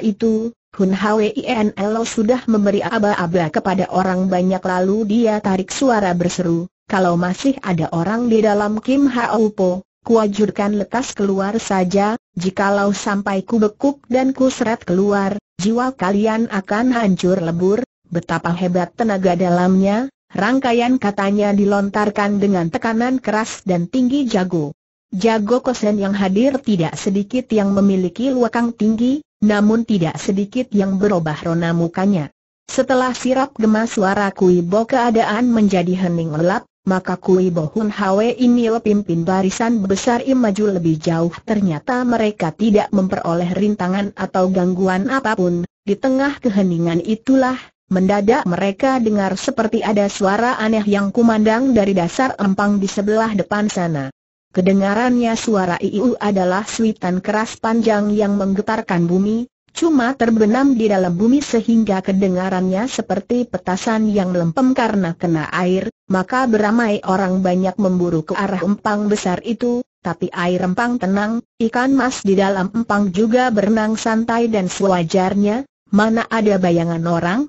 itu, Hun Hwinlo sudah memberi aba-aba kepada orang banyak lalu dia tarik suara berseru, kalau masih ada orang di dalam Kim Hau Po, kuajurkan lekas keluar saja, jikalau sampai ku bekuk dan ku seret keluar, jiwa kalian akan hancur lebur, betapa hebat tenaga dalamnya, rangkaian katanya dilontarkan dengan tekanan keras dan tinggi jago. Jago kosen yang hadir tidak sedikit yang memiliki luakang tinggi, namun tidak sedikit yang berubah rona mukanya. Setelah sirap gemas suara Kuibo keadaan menjadi hening lelap, maka Kuibo Hun Hwe ini lepimpin barisan besar maju lebih jauh. Ternyata mereka tidak memperoleh rintangan atau gangguan apapun. Di tengah keheningan itulah, mendadak mereka dengar seperti ada suara aneh yang kumandang dari dasar empang di sebelah depan sana. Kedengarannya suara Iu adalah suitan keras panjang yang menggetarkan bumi, cuma terbenam di dalam bumi sehingga kedengarannya seperti petasan yang lempem karena kena air, maka beramai orang banyak memburu ke arah empang besar itu, tapi air empang tenang, ikan mas di dalam empang juga berenang santai dan sewajarnya, mana ada bayangan orang?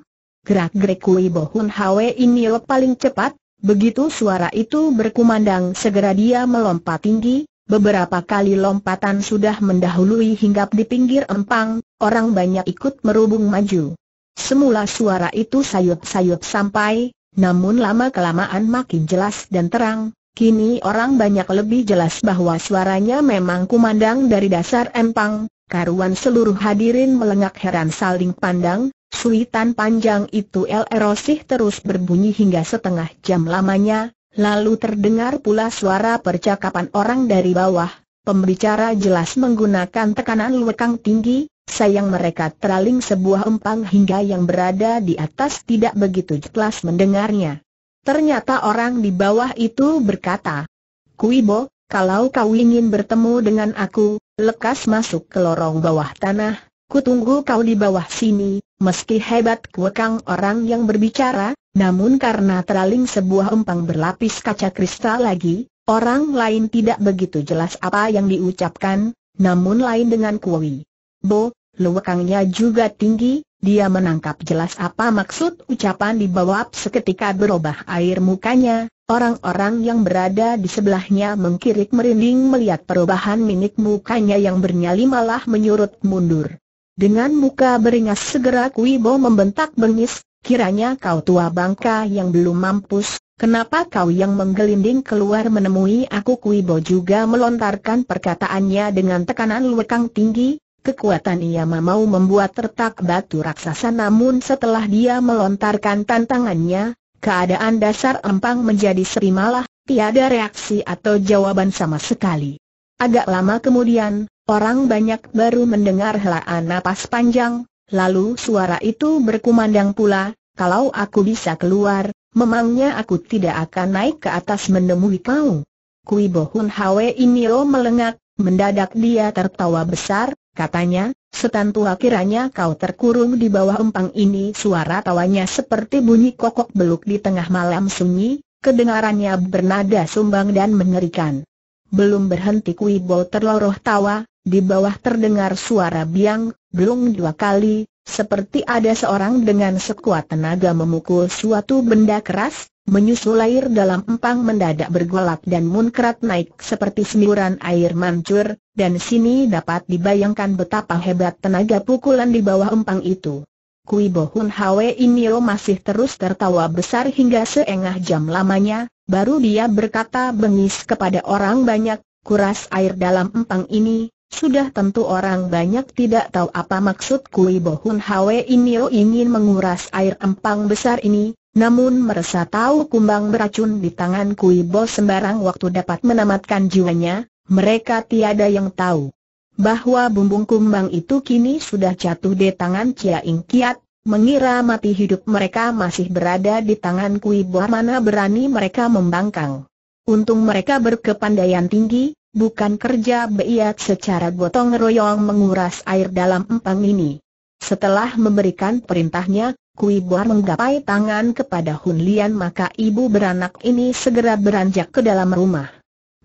Gerak-gerik Kui Bohun Hwe ini paling cepat, Begitu suara itu berkumandang segera dia melompat tinggi, beberapa kali lompatan sudah mendahului hingga di pinggir empang, orang banyak ikut merubung maju. Semula suara itu sayup-sayup sampai, namun lama-kelamaan makin jelas dan terang, kini orang banyak lebih jelas bahwa suaranya memang kumandang dari dasar empang, Karuan seluruh hadirin melengak heran saling pandang, Suitan panjang itu El Erosih terus berbunyi hingga setengah jam lamanya, lalu terdengar pula suara percakapan orang dari bawah. Pembicara jelas menggunakan tekanan lekang tinggi, sayang mereka teraling sebuah empang hingga yang berada di atas tidak begitu jelas mendengarnya. Ternyata orang di bawah itu berkata, Kuibo, kalau kau ingin bertemu dengan aku, lekas masuk ke lorong bawah tanah, kutunggu kau di bawah sini, Meski hebat kuekang orang yang berbicara, namun karena teraling sebuah empang berlapis kaca kristal lagi, orang lain tidak begitu jelas apa yang diucapkan, namun lain dengan Kuwi. Bo, luwekangnya juga tinggi, dia menangkap jelas apa maksud ucapan di bawah seketika berubah air mukanya, orang-orang yang berada di sebelahnya mengkirik merinding melihat perubahan minik mukanya yang bernyali malah menyurut mundur. Dengan muka beringas segera Kuibo membentak bengis, kiranya kau tua bangka yang belum mampus, kenapa kau yang menggelinding keluar menemui aku Kuibo juga melontarkan perkataannya dengan tekanan lekang tinggi, Kekuatan ia mau membuat tertak batu raksasa namun setelah dia melontarkan tantangannya, keadaan dasar empang menjadi serimalah, tiada reaksi atau jawaban sama sekali. Agak lama kemudian, Orang banyak baru mendengar helaan napas panjang, lalu suara itu berkumandang pula, kalau aku bisa keluar, memangnya aku tidak akan naik ke atas menemui kau. Kui Bohun ini Inio melengak, mendadak dia tertawa besar, katanya, setan tua kiranya kau terkurung di bawah empang ini suara tawanya seperti bunyi kokok beluk di tengah malam sunyi, kedengarannya bernada sumbang dan mengerikan. Belum berhenti Kui Bo terloroh tawa, di bawah terdengar suara biang, belum dua kali, seperti ada seorang dengan sekuat tenaga memukul suatu benda keras, menyusul air dalam empang mendadak bergolak dan munkrat naik seperti semburan air mancur, dan sini dapat dibayangkan betapa hebat tenaga pukulan di bawah empang itu. Kui Bohun Hwe Inio masih terus tertawa besar hingga seengah jam lamanya, baru dia berkata bengis kepada orang banyak, kuras air dalam empang ini, sudah tentu orang banyak tidak tahu apa maksud Kui Bohun Hwe Inio oh, ingin menguras air empang besar ini, namun merasa tahu kumbang beracun di tangan Kui Bo sembarang waktu dapat menamatkan jiwanya, mereka tiada yang tahu. Bahwa bumbung kumbang itu kini sudah jatuh di tangan Chia Ing Kiat, mengira mati hidup mereka masih berada di tangan Kui Bo mana berani mereka membangkang. Untung mereka berkepandaian tinggi, Bukan kerja beiat secara gotong royong menguras air dalam empang ini. Setelah memberikan perintahnya, Kui Buar menggapai tangan kepada Hun Lian maka ibu beranak ini segera beranjak ke dalam rumah.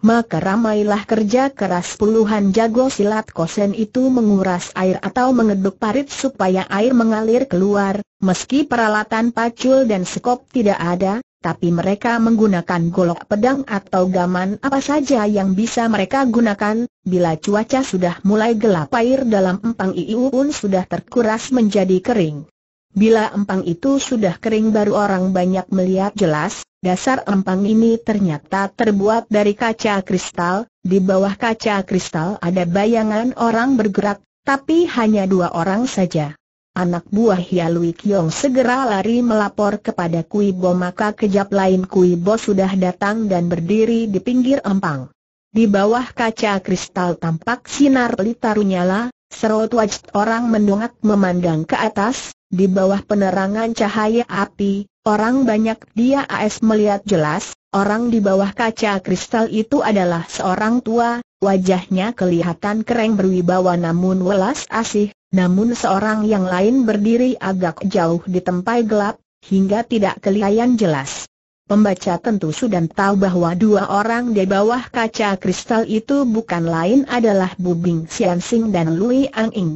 Maka ramailah kerja keras puluhan jago silat kosen itu menguras air atau mengeduk parit supaya air mengalir keluar, meski peralatan pacul dan sekop tidak ada, tapi mereka menggunakan golok pedang atau gaman apa saja yang bisa mereka gunakan, bila cuaca sudah mulai gelap air dalam empang iu pun sudah terkuras menjadi kering. Bila empang itu sudah kering baru orang banyak melihat jelas, dasar empang ini ternyata terbuat dari kaca kristal, di bawah kaca kristal ada bayangan orang bergerak, tapi hanya dua orang saja. Anak buah Hia Kiong segera lari melapor kepada Kui Bo maka kejap lain Kui Bo sudah datang dan berdiri di pinggir empang. Di bawah kaca kristal tampak sinar pelita nyala, Serot wajah orang mendongak memandang ke atas, di bawah penerangan cahaya api, orang banyak dia AS melihat jelas, orang di bawah kaca kristal itu adalah seorang tua, wajahnya kelihatan kering berwibawa namun welas asih, namun seorang yang lain berdiri agak jauh di tempat gelap, hingga tidak kelihatan jelas. Pembaca tentu sudah tahu bahwa dua orang di bawah kaca kristal itu bukan lain adalah Bubing Siansing dan Lui Ang Ing.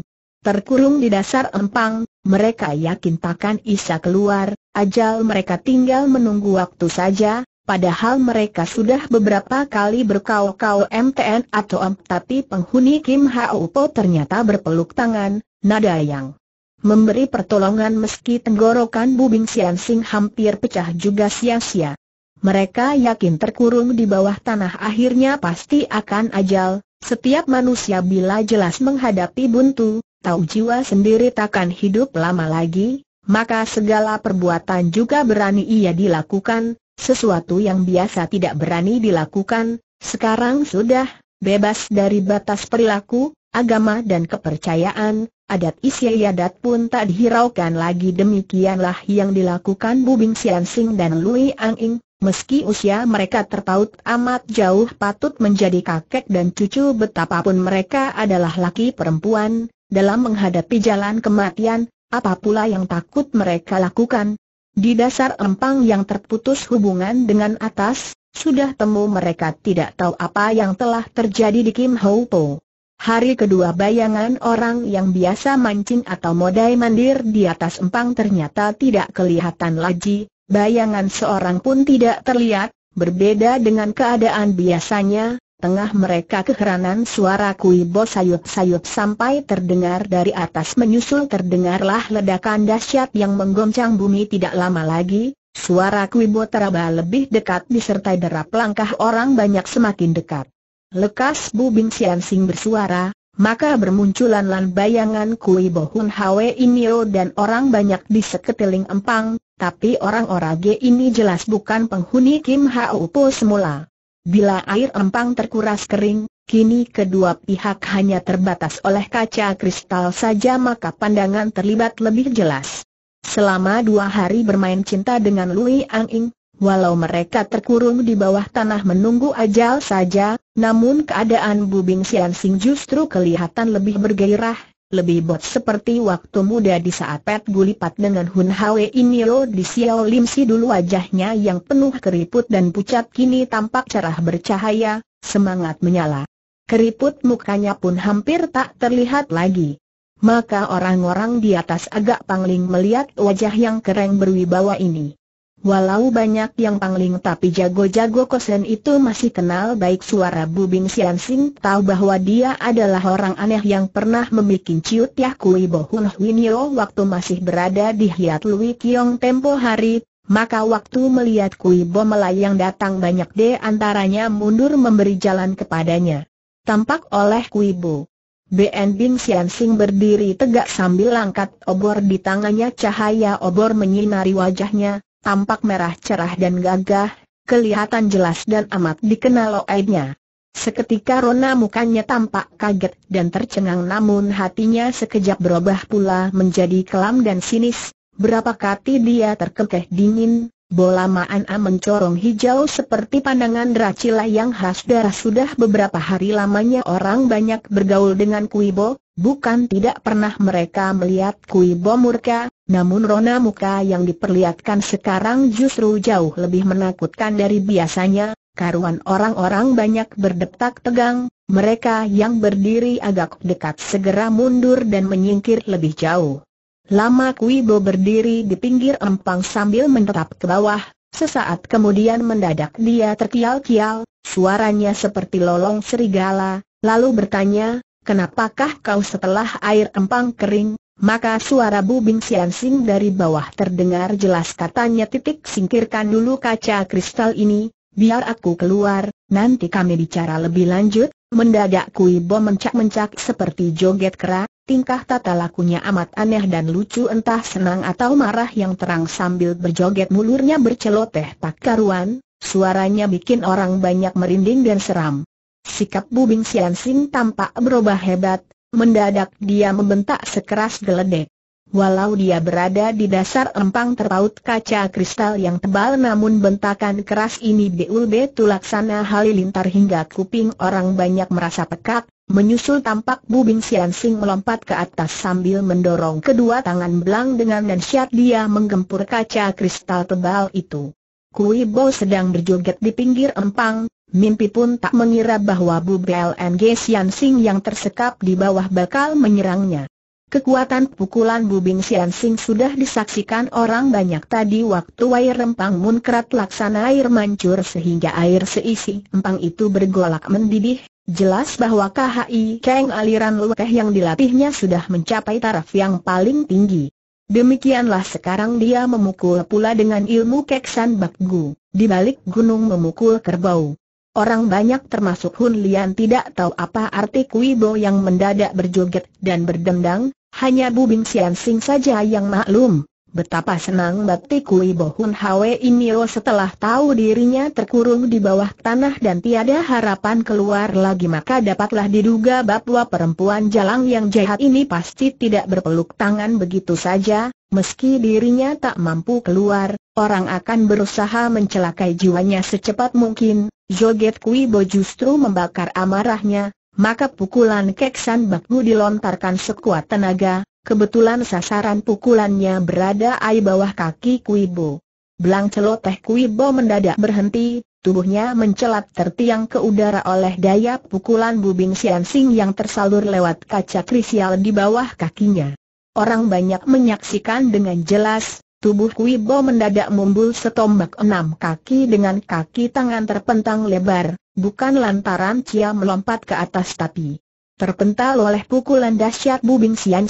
Terkurung di dasar empang, mereka yakin takkan bisa keluar, ajal mereka tinggal menunggu waktu saja, padahal mereka sudah beberapa kali berkau-kau MTN atau Om, tapi penghuni Kim Hao Po ternyata berpeluk tangan, Nada yang memberi pertolongan meski tenggorokan Bubing Sian hampir pecah juga sia-sia. Mereka yakin terkurung di bawah tanah akhirnya pasti akan ajal, setiap manusia bila jelas menghadapi buntu, tahu jiwa sendiri takkan hidup lama lagi, maka segala perbuatan juga berani ia dilakukan, sesuatu yang biasa tidak berani dilakukan, sekarang sudah bebas dari batas perilaku, agama dan kepercayaan, Adat isyadat pun tak dihiraukan lagi demikianlah yang dilakukan Bubing Sian Sing dan Lui Ang Ing, meski usia mereka terpaut amat jauh patut menjadi kakek dan cucu betapapun mereka adalah laki perempuan, dalam menghadapi jalan kematian, apa pula yang takut mereka lakukan? Di dasar empang yang terputus hubungan dengan atas, sudah temu mereka tidak tahu apa yang telah terjadi di Kim Ho Po. Hari kedua bayangan orang yang biasa mancing atau modai mandir di atas empang ternyata tidak kelihatan lagi, bayangan seorang pun tidak terlihat, berbeda dengan keadaan biasanya, tengah mereka keheranan suara kui bos sayup-sayup sampai terdengar dari atas menyusul terdengarlah ledakan dahsyat yang menggoncang bumi tidak lama lagi, suara kui bos teraba lebih dekat disertai derap langkah orang banyak semakin dekat. Lekas Bin Sian Sing bersuara, maka bermunculan lan bayangan Kui Bohun Hwe Inio dan orang banyak di seketiling empang, tapi orang-orang G ini jelas bukan penghuni Kim Hau Po semula. Bila air empang terkuras kering, kini kedua pihak hanya terbatas oleh kaca kristal saja maka pandangan terlibat lebih jelas. Selama dua hari bermain cinta dengan Lui Ang Ing, Walau mereka terkurung di bawah tanah menunggu ajal saja, namun keadaan Bubing Sian Sing justru kelihatan lebih bergairah, lebih bot seperti waktu muda di saat Pet Gulipat dengan Hun Hwe Inio di Xiao Lim Si dulu wajahnya yang penuh keriput dan pucat kini tampak cerah bercahaya, semangat menyala. Keriput mukanya pun hampir tak terlihat lagi. Maka orang-orang di atas agak pangling melihat wajah yang keren berwibawa ini. Walau banyak yang pangling tapi jago-jago kosen itu masih kenal baik suara Bing Sian Sing tahu bahwa dia adalah orang aneh yang pernah memikin ciut Yah Kui Bohun Yo waktu masih berada di Hiat Lui Kiong tempo hari, maka waktu melihat Kui Bo melayang datang banyak de antaranya mundur memberi jalan kepadanya. Tampak oleh Kui Bo. BN Bing Sian Sing berdiri tegak sambil angkat obor di tangannya cahaya obor menyinari wajahnya, tampak merah cerah dan gagah, kelihatan jelas dan amat dikenal aibnya. Seketika Rona mukanya tampak kaget dan tercengang namun hatinya sekejap berubah pula menjadi kelam dan sinis, berapa kati dia terkekeh dingin, bola maana mencorong hijau seperti pandangan racila yang khas darah sudah beberapa hari lamanya orang banyak bergaul dengan Kuibo, bukan tidak pernah mereka melihat Kuibo murka, namun rona muka yang diperlihatkan sekarang justru jauh lebih menakutkan dari biasanya, karuan orang-orang banyak berdetak tegang, mereka yang berdiri agak dekat segera mundur dan menyingkir lebih jauh. Lama Kuibo berdiri di pinggir empang sambil menetap ke bawah, sesaat kemudian mendadak dia terkial-kial, suaranya seperti lolong serigala, lalu bertanya, Kenapakah kau setelah air empang kering, maka suara bubing sian sing dari bawah terdengar jelas katanya titik singkirkan dulu kaca kristal ini, biar aku keluar, nanti kami bicara lebih lanjut, mendadak kui bom mencak-mencak seperti joget kera, tingkah tata lakunya amat aneh dan lucu entah senang atau marah yang terang sambil berjoget mulurnya berceloteh tak karuan, suaranya bikin orang banyak merinding dan seram. Sikap Bubing Sian Sing tampak berubah hebat, Mendadak dia membentak sekeras geledek. Walau dia berada di dasar empang terpaut kaca kristal yang tebal namun bentakan keras ini BULB tulaksana halilintar hingga kuping orang banyak merasa pekat. menyusul tampak Bubing siansing melompat ke atas sambil mendorong kedua tangan belang dengan dan syar dia menggempur kaca kristal tebal itu. Kui Bo sedang berjoget di pinggir empang, mimpi pun tak mengira bahwa Bu BLNG Sian Sing yang tersekap di bawah bakal menyerangnya. Kekuatan pukulan Bubing Sian Sing sudah disaksikan orang banyak tadi waktu air empang munkrat laksana air mancur sehingga air seisi empang itu bergolak mendidih. Jelas bahwa KHI keng aliran lukeh yang dilatihnya sudah mencapai taraf yang paling tinggi. Demikianlah sekarang dia memukul pula dengan ilmu keksan bakgu, di balik gunung memukul kerbau. Orang banyak termasuk Hun Lian tidak tahu apa arti Kui Bo yang mendadak berjoget dan berdendang, hanya Bing Sian Sing saja yang maklum. Betapa senang Bakti Kui Bohun Hwe Inio setelah tahu dirinya terkurung di bawah tanah dan tiada harapan keluar lagi maka dapatlah diduga bahwa perempuan jalang yang jahat ini pasti tidak berpeluk tangan begitu saja, meski dirinya tak mampu keluar, orang akan berusaha mencelakai jiwanya secepat mungkin, joget Kui Bo justru membakar amarahnya, maka pukulan keksan Bakbu dilontarkan sekuat tenaga, Kebetulan sasaran pukulannya berada di bawah kaki Kuibo. Belang celoteh Kuibo mendadak berhenti, tubuhnya mencelat tertiang ke udara oleh daya pukulan Bubing Sian yang tersalur lewat kaca krisial di bawah kakinya. Orang banyak menyaksikan dengan jelas, tubuh Kuibo mendadak mumbul setombak enam kaki dengan kaki tangan terpentang lebar, bukan lantaran Cia melompat ke atas tapi terpental oleh pukulan dahsyat Bubing Sian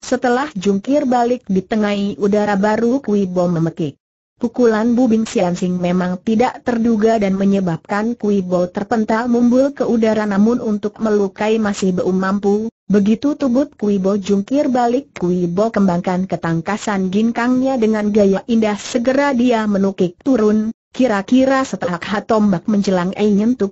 setelah jungkir balik di tengah udara baru Kui Bom memekik. Pukulan Bubing Siansing memang tidak terduga dan menyebabkan Kui Bo terpental mumbul ke udara namun untuk melukai masih belum mampu. Begitu tubuh Kui Bo jungkir balik Kui Bo kembangkan ketangkasan ginkangnya dengan gaya indah segera dia menukik turun, Kira-kira setelah tombak menjelang E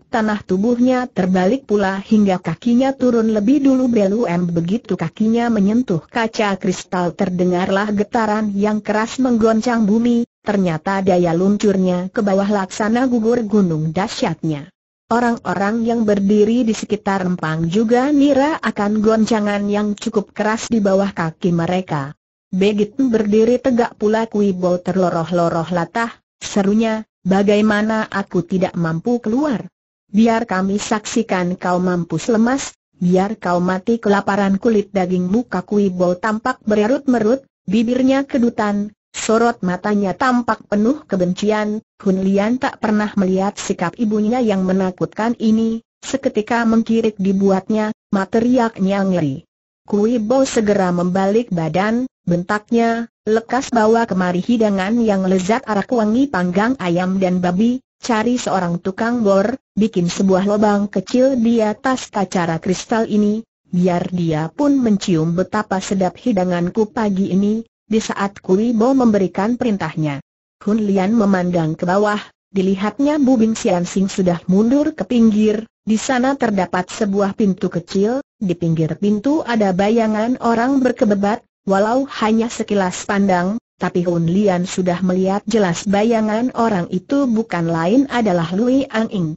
tanah tubuhnya terbalik pula hingga kakinya turun lebih dulu belu M begitu kakinya menyentuh kaca kristal terdengarlah getaran yang keras menggoncang bumi, ternyata daya luncurnya ke bawah laksana gugur gunung dahsyatnya. Orang-orang yang berdiri di sekitar empang juga nira akan goncangan yang cukup keras di bawah kaki mereka. Begitu berdiri tegak pula kui bau terloroh-loroh latah, Serunya, bagaimana aku tidak mampu keluar? Biar kami saksikan kau mampus lemas, biar kau mati kelaparan kulit dagingmu kui bol tampak berarut merut bibirnya kedutan, sorot matanya tampak penuh kebencian, Hun Lian tak pernah melihat sikap ibunya yang menakutkan ini, seketika mengkirik dibuatnya, materiaknya ngeri. Kui Bo segera membalik badan, bentaknya, lekas bawa kemari hidangan yang lezat arak wangi panggang ayam dan babi, cari seorang tukang bor, bikin sebuah lubang kecil di atas kacara kristal ini, biar dia pun mencium betapa sedap hidanganku pagi ini, di saat bo memberikan perintahnya. Hun Lian memandang ke bawah, dilihatnya Bu Bing Sian Sing sudah mundur ke pinggir, di sana terdapat sebuah pintu kecil, di pinggir pintu ada bayangan orang berkebebat, Walau hanya sekilas pandang, tapi Hun Lian sudah melihat jelas bayangan orang itu bukan lain adalah Lui Ang Ing.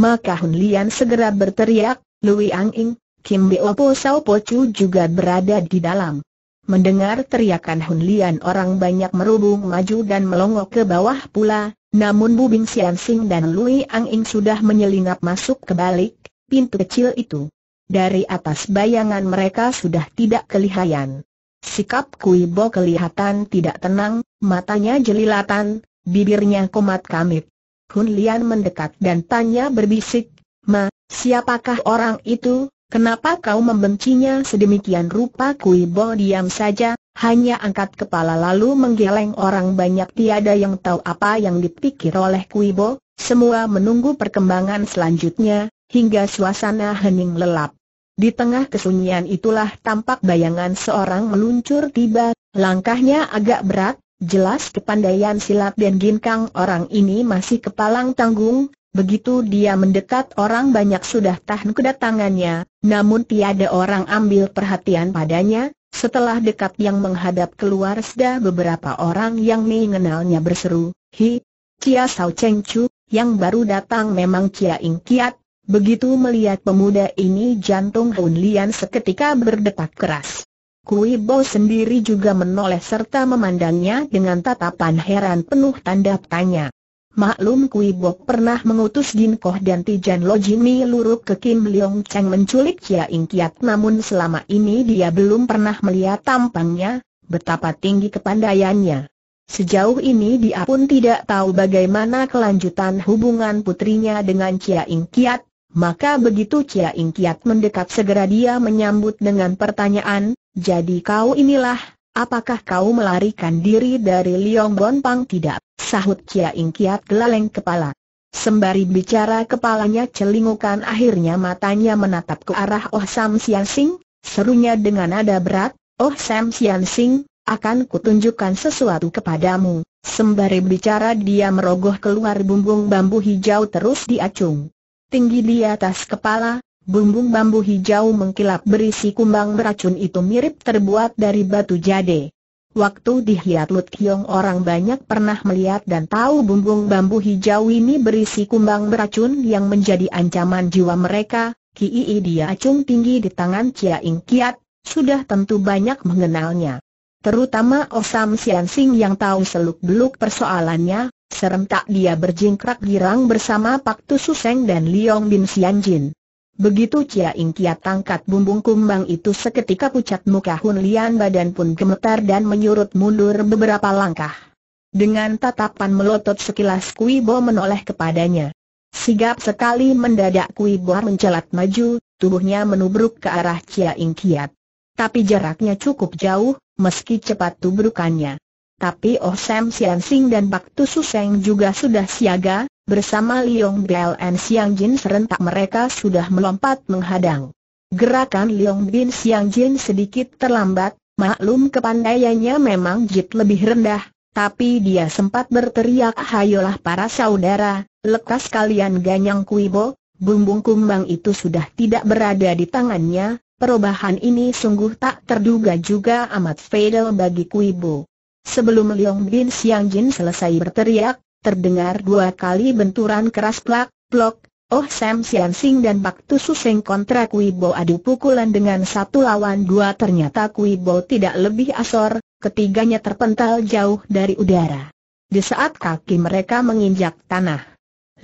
Maka Hun Lian segera berteriak, Lui Ang Ing, Kim Bo Po Sao Po Chu juga berada di dalam. Mendengar teriakan Hun Lian orang banyak merubung maju dan melongok ke bawah pula, namun Bu Bing Sian Sing dan Lui Ang Ing sudah menyelinap masuk ke balik pintu kecil itu. Dari atas bayangan mereka sudah tidak kelihayan. Sikap Kui Bo kelihatan tidak tenang, matanya jelilatan, bibirnya komat kamit. Hun Lian mendekat dan tanya berbisik, Ma, siapakah orang itu, kenapa kau membencinya sedemikian rupa Kui Bo diam saja, hanya angkat kepala lalu menggeleng orang banyak tiada yang tahu apa yang dipikir oleh Kui Bo. semua menunggu perkembangan selanjutnya, hingga suasana hening lelap. Di tengah kesunyian itulah tampak bayangan seorang meluncur tiba, langkahnya agak berat, jelas kepandaian silat dan ginkang orang ini masih kepalang tanggung, begitu dia mendekat orang banyak sudah tahan kedatangannya, namun tiada orang ambil perhatian padanya, setelah dekat yang menghadap keluar sudah beberapa orang yang mengenalnya berseru, Hi, Kia Sao Cheng Chu, yang baru datang memang Kia Ing Kiat, Begitu melihat pemuda ini jantung Hun Lian seketika berdetak keras. Kui Bo sendiri juga menoleh serta memandangnya dengan tatapan heran penuh tanda tanya. Maklum Kui Bo pernah mengutus Jin Koh dan Tijan Lo Jimmy Luruk ke Kim Leong Cheng menculik Chia Ing Kiat namun selama ini dia belum pernah melihat tampangnya, betapa tinggi kepandaiannya. Sejauh ini dia pun tidak tahu bagaimana kelanjutan hubungan putrinya dengan Chia Ing Kiat, maka begitu Cia Ing mendekat segera dia menyambut dengan pertanyaan, jadi kau inilah, apakah kau melarikan diri dari Liong Bon Pang tidak? Sahut Cia Ing Kiat kepala. Sembari bicara kepalanya celingukan akhirnya matanya menatap ke arah Oh Sam Sian Sing, serunya dengan nada berat, Oh Sam Sian Sing, akan kutunjukkan sesuatu kepadamu. Sembari bicara dia merogoh keluar bumbung bambu hijau terus diacung. Tinggi di atas kepala, bumbung bambu hijau mengkilap berisi kumbang beracun itu mirip terbuat dari batu jade. Waktu di Hiat Lut Kiong orang banyak pernah melihat dan tahu bumbung bambu hijau ini berisi kumbang beracun yang menjadi ancaman jiwa mereka, Kii dia acung tinggi di tangan Chia Ing Kiat, sudah tentu banyak mengenalnya. Terutama Osam Sian Sing yang tahu seluk-beluk persoalannya, Serentak dia berjingkrak girang bersama Pak Tususeng Suseng dan Liong Bin Jin. Begitu Cia Ing Kiat tangkat bumbung kumbang itu seketika pucat muka Hun Lian badan pun gemetar dan menyurut mundur beberapa langkah. Dengan tatapan melotot sekilas Kui Bo menoleh kepadanya. Sigap sekali mendadak Kui Bo mencelat maju, tubuhnya menubruk ke arah Cia Ing Kiat. Tapi jaraknya cukup jauh, meski cepat tubrukannya. Tapi Oh Sam Sian Sing dan Bak Tu Su Seng juga sudah siaga, bersama Liong Biel dan Siang Jin serentak mereka sudah melompat menghadang. Gerakan Liong Bin Siang Jin sedikit terlambat, maklum kepandaiannya memang jip lebih rendah, tapi dia sempat berteriak hayolah para saudara, lekas kalian ganyang kuibo, bumbung kumbang itu sudah tidak berada di tangannya, perubahan ini sungguh tak terduga juga amat fatal bagi kuibo. Sebelum Leong Bin Siang Jin selesai berteriak, terdengar dua kali benturan keras plak, plok, Oh Sam Sian Sing dan Pak Tusu Seng kontra Kui Bo adu pukulan dengan satu lawan dua ternyata Kui Bo tidak lebih asor, ketiganya terpental jauh dari udara. Di saat kaki mereka menginjak tanah,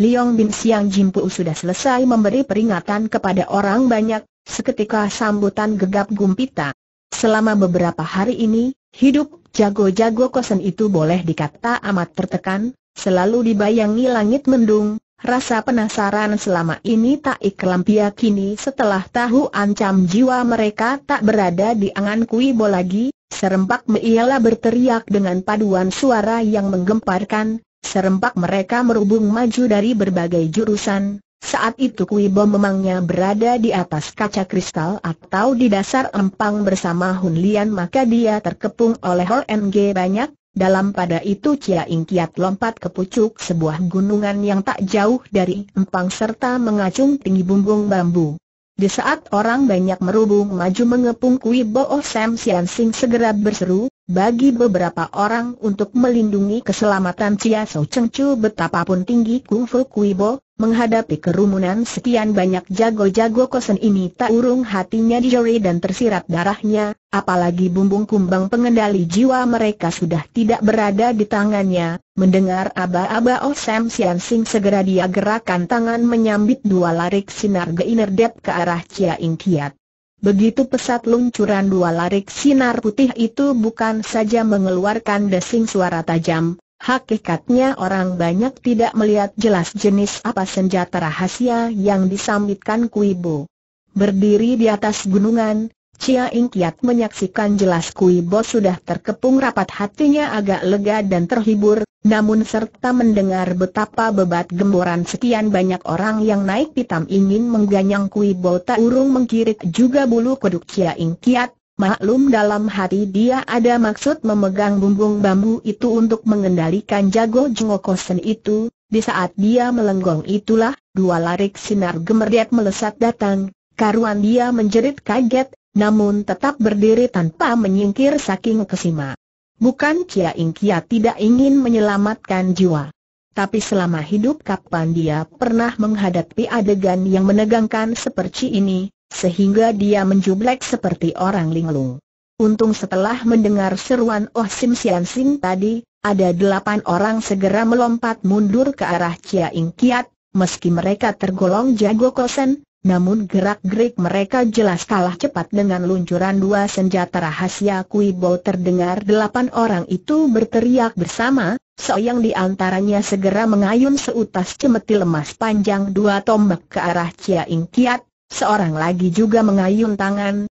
Liong Bin Siang Jimpu sudah selesai memberi peringatan kepada orang banyak, seketika sambutan gegap gumpita. Selama beberapa hari ini, Hidup jago-jago kosen itu boleh dikata amat tertekan, selalu dibayangi langit mendung, Rasa penasaran selama ini tak ikhlampia kini setelah tahu ancam jiwa mereka tak berada di angan kuibo lagi, serempak Meiala berteriak dengan paduan suara yang menggemparkan, serempak mereka merubung maju dari berbagai jurusan, saat itu kui bom memangnya berada di atas kaca kristal atau di dasar empang bersama Hun Lian maka dia terkepung oleh ONG banyak, dalam pada itu Cia Ingkiat lompat ke pucuk sebuah gunungan yang tak jauh dari empang serta mengacung tinggi bumbung bambu. Di saat orang banyak merubung maju mengepung Kuibo Oh Sam Sian Sing segera berseru, bagi beberapa orang untuk melindungi keselamatan Cia Sau Chu betapapun tinggi Kung Fu Kui Bo menghadapi kerumunan sekian banyak jago-jago kosen ini tak urung hatinya dijori dan tersirat darahnya, apalagi bumbung kumbang pengendali jiwa mereka sudah tidak berada di tangannya, mendengar aba-aba Oh Sam Sian Sing segera dia gerakan tangan menyambit dua larik sinar Geiner Dep ke arah Cia Ing Kiat. Begitu pesat luncuran dua larik sinar putih itu bukan saja mengeluarkan desing suara tajam, hakikatnya orang banyak tidak melihat jelas jenis apa senjata rahasia yang disambitkan Kuibo. Berdiri di atas gunungan, Cia Kiat menyaksikan jelas Kuibo sudah terkepung rapat hatinya agak lega dan terhibur, namun serta mendengar betapa bebat gemboran sekian banyak orang yang naik pitam ingin mengganyang Kui Bota urung mengkirit juga bulu kuduk Cia Ingkiat, Maklum dalam hati dia ada maksud memegang bumbung bambu itu untuk mengendalikan jago jengokosen itu, di saat dia melenggong itulah, dua larik sinar gemerdet melesat datang, karuan dia menjerit kaget, namun tetap berdiri tanpa menyingkir saking kesima. Bukan Kia Ingkia tidak ingin menyelamatkan jiwa. Tapi selama hidup kapan dia pernah menghadapi adegan yang menegangkan seperti ini, sehingga dia menjublek seperti orang linglung. Untung setelah mendengar seruan Oh Sim Sian Sing tadi, ada delapan orang segera melompat mundur ke arah Chia Ing Kiat, meski mereka tergolong jago kosen, namun gerak-gerik mereka jelas kalah cepat dengan luncuran dua senjata rahasia Kui Bo terdengar delapan orang itu berteriak bersama, seorang di antaranya segera mengayun seutas cemeti lemas panjang dua tombak ke arah Chia Ing Kiat, seorang lagi juga mengayun tangan,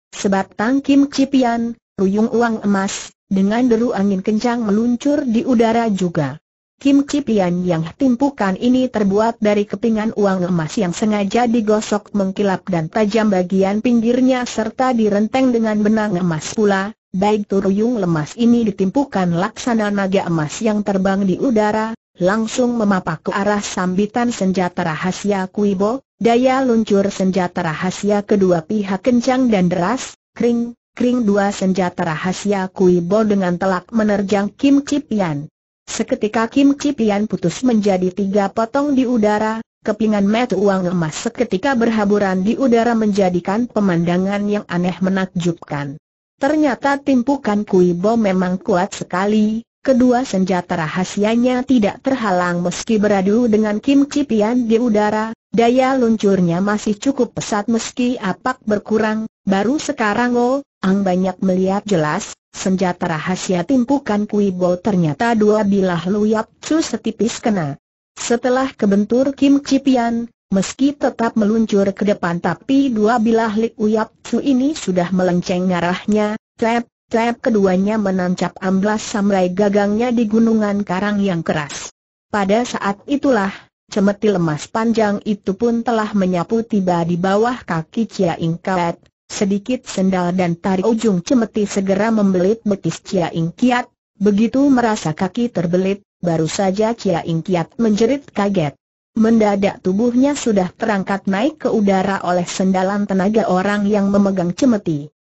tang Kim Cipian, ruyung uang emas, dengan deru angin kencang meluncur di udara juga. Kim Cipian yang timpukan ini terbuat dari kepingan uang emas yang sengaja digosok mengkilap dan tajam bagian pinggirnya serta direnteng dengan benang emas pula, baik turuyung lemas ini ditimpukan laksana naga emas yang terbang di udara, langsung memapak ke arah sambitan senjata rahasia Kuibo, daya luncur senjata rahasia kedua pihak kencang dan deras, kring, kring dua senjata rahasia Kuibo dengan telak menerjang Kim Cipian. Seketika Kim Cipian putus menjadi tiga potong di udara, kepingan metu uang emas seketika berhaburan di udara menjadikan pemandangan yang aneh menakjubkan. Ternyata timpukan Kui Bo memang kuat sekali, kedua senjata rahasianya tidak terhalang meski beradu dengan Kim Cipian di udara, daya luncurnya masih cukup pesat meski apak berkurang, baru sekarang Oh, Ang banyak melihat jelas, senjata rahasia timpukan Kui Bo ternyata dua bilah luyap cu setipis kena. Setelah kebentur Kim Cipian, meski tetap meluncur ke depan tapi dua bilah lik uyap cu ini sudah melenceng arahnya, tap, tap keduanya menancap amblas samrai gagangnya di gunungan karang yang keras. Pada saat itulah, cemeti lemas panjang itu pun telah menyapu tiba di bawah kaki Chia Ingkat, Sedikit sendal dan tarik ujung cemeti segera membelit betis Cia Ingkiat, begitu merasa kaki terbelit, baru saja Cia Ingkiat menjerit kaget. Mendadak tubuhnya sudah terangkat naik ke udara oleh sendalan tenaga orang yang memegang cemeti.